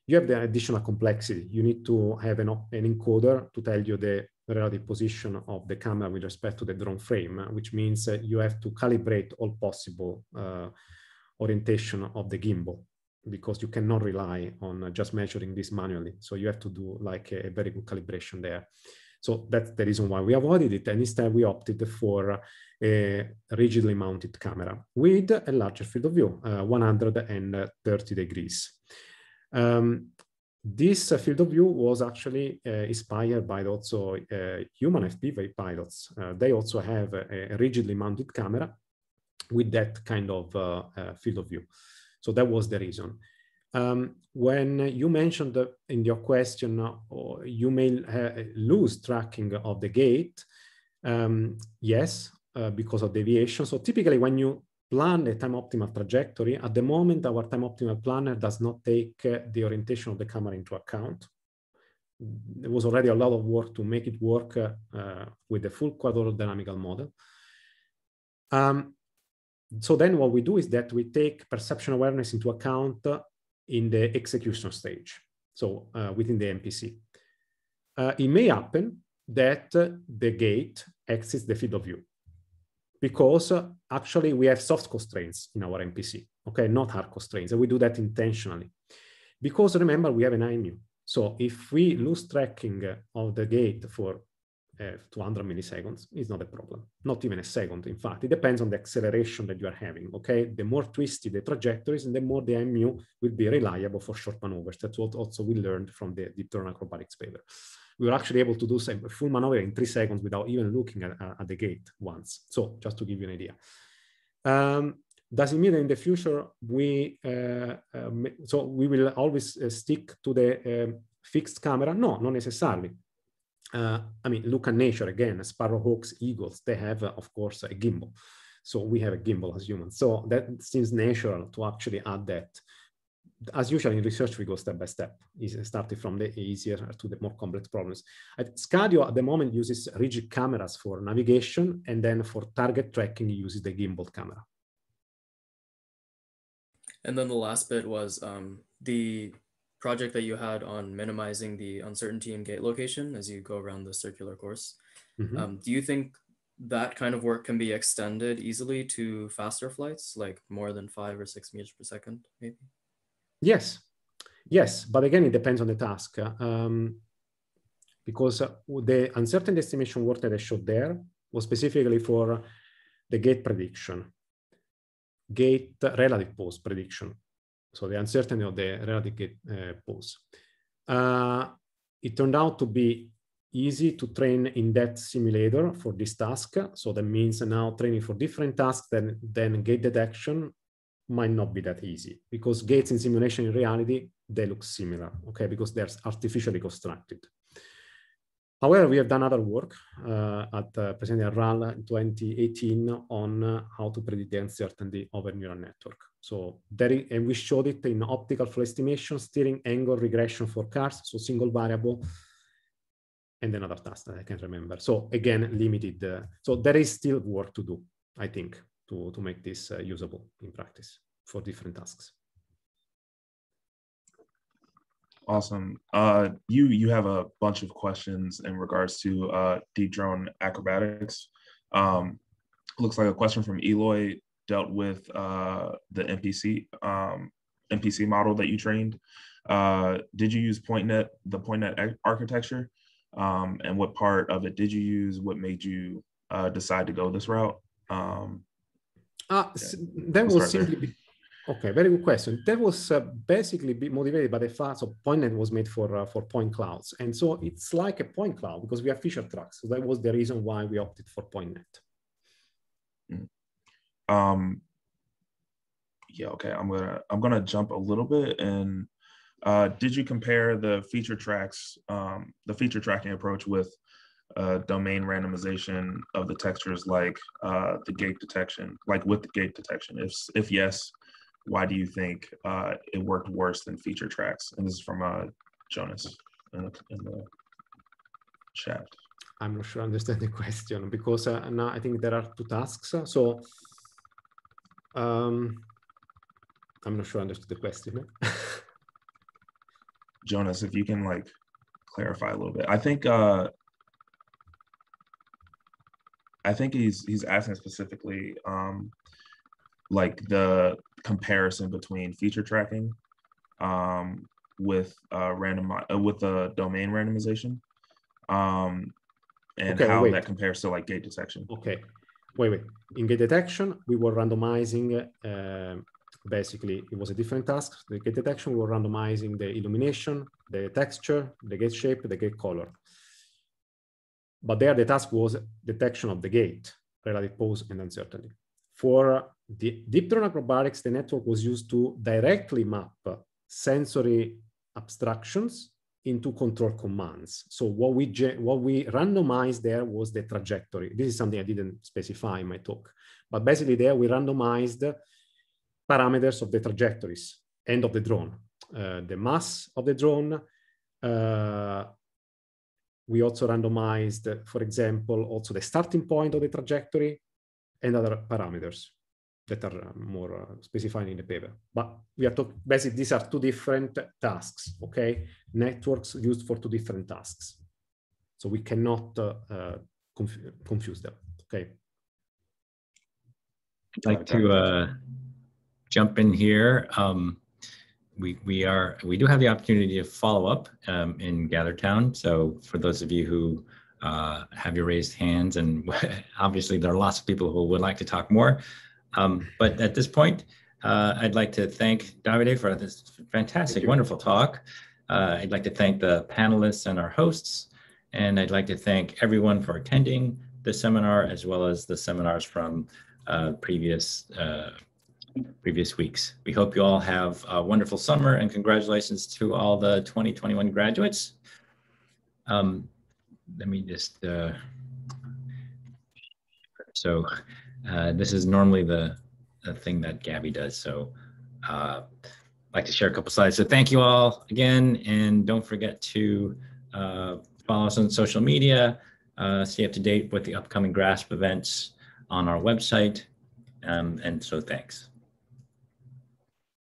you have the additional complexity. You need to have an, an encoder to tell you the the relative position of the camera with respect to the drone frame, which means uh, you have to calibrate all possible uh, orientation of the gimbal because you cannot rely on uh, just measuring this manually. So you have to do like a, a very good calibration there. So that's the reason why we avoided it. And instead we opted for a rigidly mounted camera with a larger field of view, uh, 130 degrees. Um, this uh, field of view was actually uh, inspired by also uh, human FPV pilots. they also have a, a, rigidly mounted camera with that kind of field of view. So that was the reason. Um, when you mentioned in your question, uh, you may uh, lose tracking of the gate. Um, yes, uh, because of deviation. So typically when you plan a time optimal trajectory. At the moment, our time optimal planner does not take the orientation of the camera into account. There was already a lot of work to make it work uh, with the full quadrodynamical model. Um, so then what we do is that we take perception awareness into account in the execution stage, so uh, within the MPC. Uh, it may happen that the gate exits the field of view because uh, actually we have soft constraints in our MPC, okay, not hard constraints. And we do that intentionally. Because remember, we have an IMU. So if we lose tracking of the gate for uh, 200 milliseconds, it's not a problem, not even a second. In fact, it depends on the acceleration that you are having, okay? The more twisty the trajectories, and the more the IMU will be reliable for short maneuvers. That's what also we learned from the deep turn acrobatics paper we were actually able to do a full maneuver in three seconds without even looking at, at the gate once. So just to give you an idea. Um, does it mean that in the future we uh, um, so we will always uh, stick to the um, fixed camera? No, not necessarily. Uh, I mean, look at nature again. Sparrowhawks, eagles, they have, uh, of course, a gimbal. So we have a gimbal as humans. So that seems natural to actually add that as usual in research, we go step by step, starting from the easier to the more complex problems. At Scadio at the moment uses rigid cameras for navigation, and then for target tracking, uses the gimbal camera. And then the last bit was um, the project that you had on minimizing the uncertainty in gate location as you go around the circular course. Mm -hmm. um, do you think that kind of work can be extended easily to faster flights, like more than five or six meters per second, maybe? Yes, yes, but again, it depends on the task. Um, because the uncertainty estimation work that I showed there was specifically for the gate prediction, gate relative pose prediction. So the uncertainty of the relative gate uh, Uh, it turned out to be easy to train in that simulator for this task. So that means now training for different tasks than, than gate detection might not be that easy because gates in simulation in reality, they look similar, okay, because they're artificially constructed. However, we have done other work uh, at uh, President RAL in 2018 on uh, how to predict the uncertainty of a neural network. So that is, and we showed it in optical flow estimation, steering angle regression for cars, so single variable, and another task that I can remember. So again, limited. Uh, so there is still work to do, I think to, to make this uh, usable in practice for different tasks. Awesome. Uh, you you have a bunch of questions in regards to uh, deep drone acrobatics. Um, looks like a question from Eloy dealt with uh, the NPC um, NPC model that you trained. Uh, did you use PointNet the PointNet architecture, um, and what part of it did you use? What made you uh, decide to go this route? Um, Ah, that was simply be, okay. Very good question. That was uh, basically motivated by the fact so PointNet was made for uh, for point clouds, and so it's like a point cloud because we have Fisher trucks. So that was the reason why we opted for PointNet. Mm. Um, yeah. Okay. I'm gonna I'm gonna jump a little bit and. Uh, did you compare the feature tracks, um, the feature tracking approach with uh, domain randomization of the textures like uh, the gate detection, like with the gate detection? If, if yes, why do you think uh, it worked worse than feature tracks? And this is from uh, Jonas in the, in the chat. I'm not sure I understand the question because uh, now I think there are two tasks. So um, I'm not sure I understood the question. Jonas, if you can like clarify a little bit. I think uh, I think he's he's asking specifically um, like the comparison between feature tracking um, with uh, random uh, with the uh, domain randomization um, and okay, how wait. that compares to like gate detection. Okay, wait, wait. In gate detection, we were randomizing. Uh, basically, it was a different task. The gate detection, we were randomizing the illumination, the texture, the gate shape, the gate color. But there the task was detection of the gate, relative pose and uncertainty. For the deep drone acrobatics, the network was used to directly map sensory abstractions into control commands. So what we what we randomized there was the trajectory. This is something I didn't specify in my talk, but basically there we randomized parameters of the trajectories and of the drone, uh, the mass of the drone, uh, we also randomized, for example, also the starting point of the trajectory and other parameters that are uh, more uh, specified in the paper. But we are talking, basically, these are two different tasks, okay? Networks used for two different tasks. So we cannot uh, uh, conf confuse them, okay? I'd like to uh, jump in here. Um, we we are we do have the opportunity to follow up um, in Gathertown. So for those of you who uh, have your raised hands, and obviously there are lots of people who would like to talk more, um, but at this point, uh, I'd like to thank Davide for this fantastic, wonderful talk. Uh, I'd like to thank the panelists and our hosts, and I'd like to thank everyone for attending the seminar as well as the seminars from uh, previous. Uh, previous weeks. We hope you all have a wonderful summer and congratulations to all the 2021 graduates. Um, let me just, uh, so uh, this is normally the, the, thing that Gabby does. So uh, I'd like to share a couple slides. So thank you all again. And don't forget to uh, follow us on social media, uh, stay up to date with the upcoming GRASP events on our website. Um, and so thanks.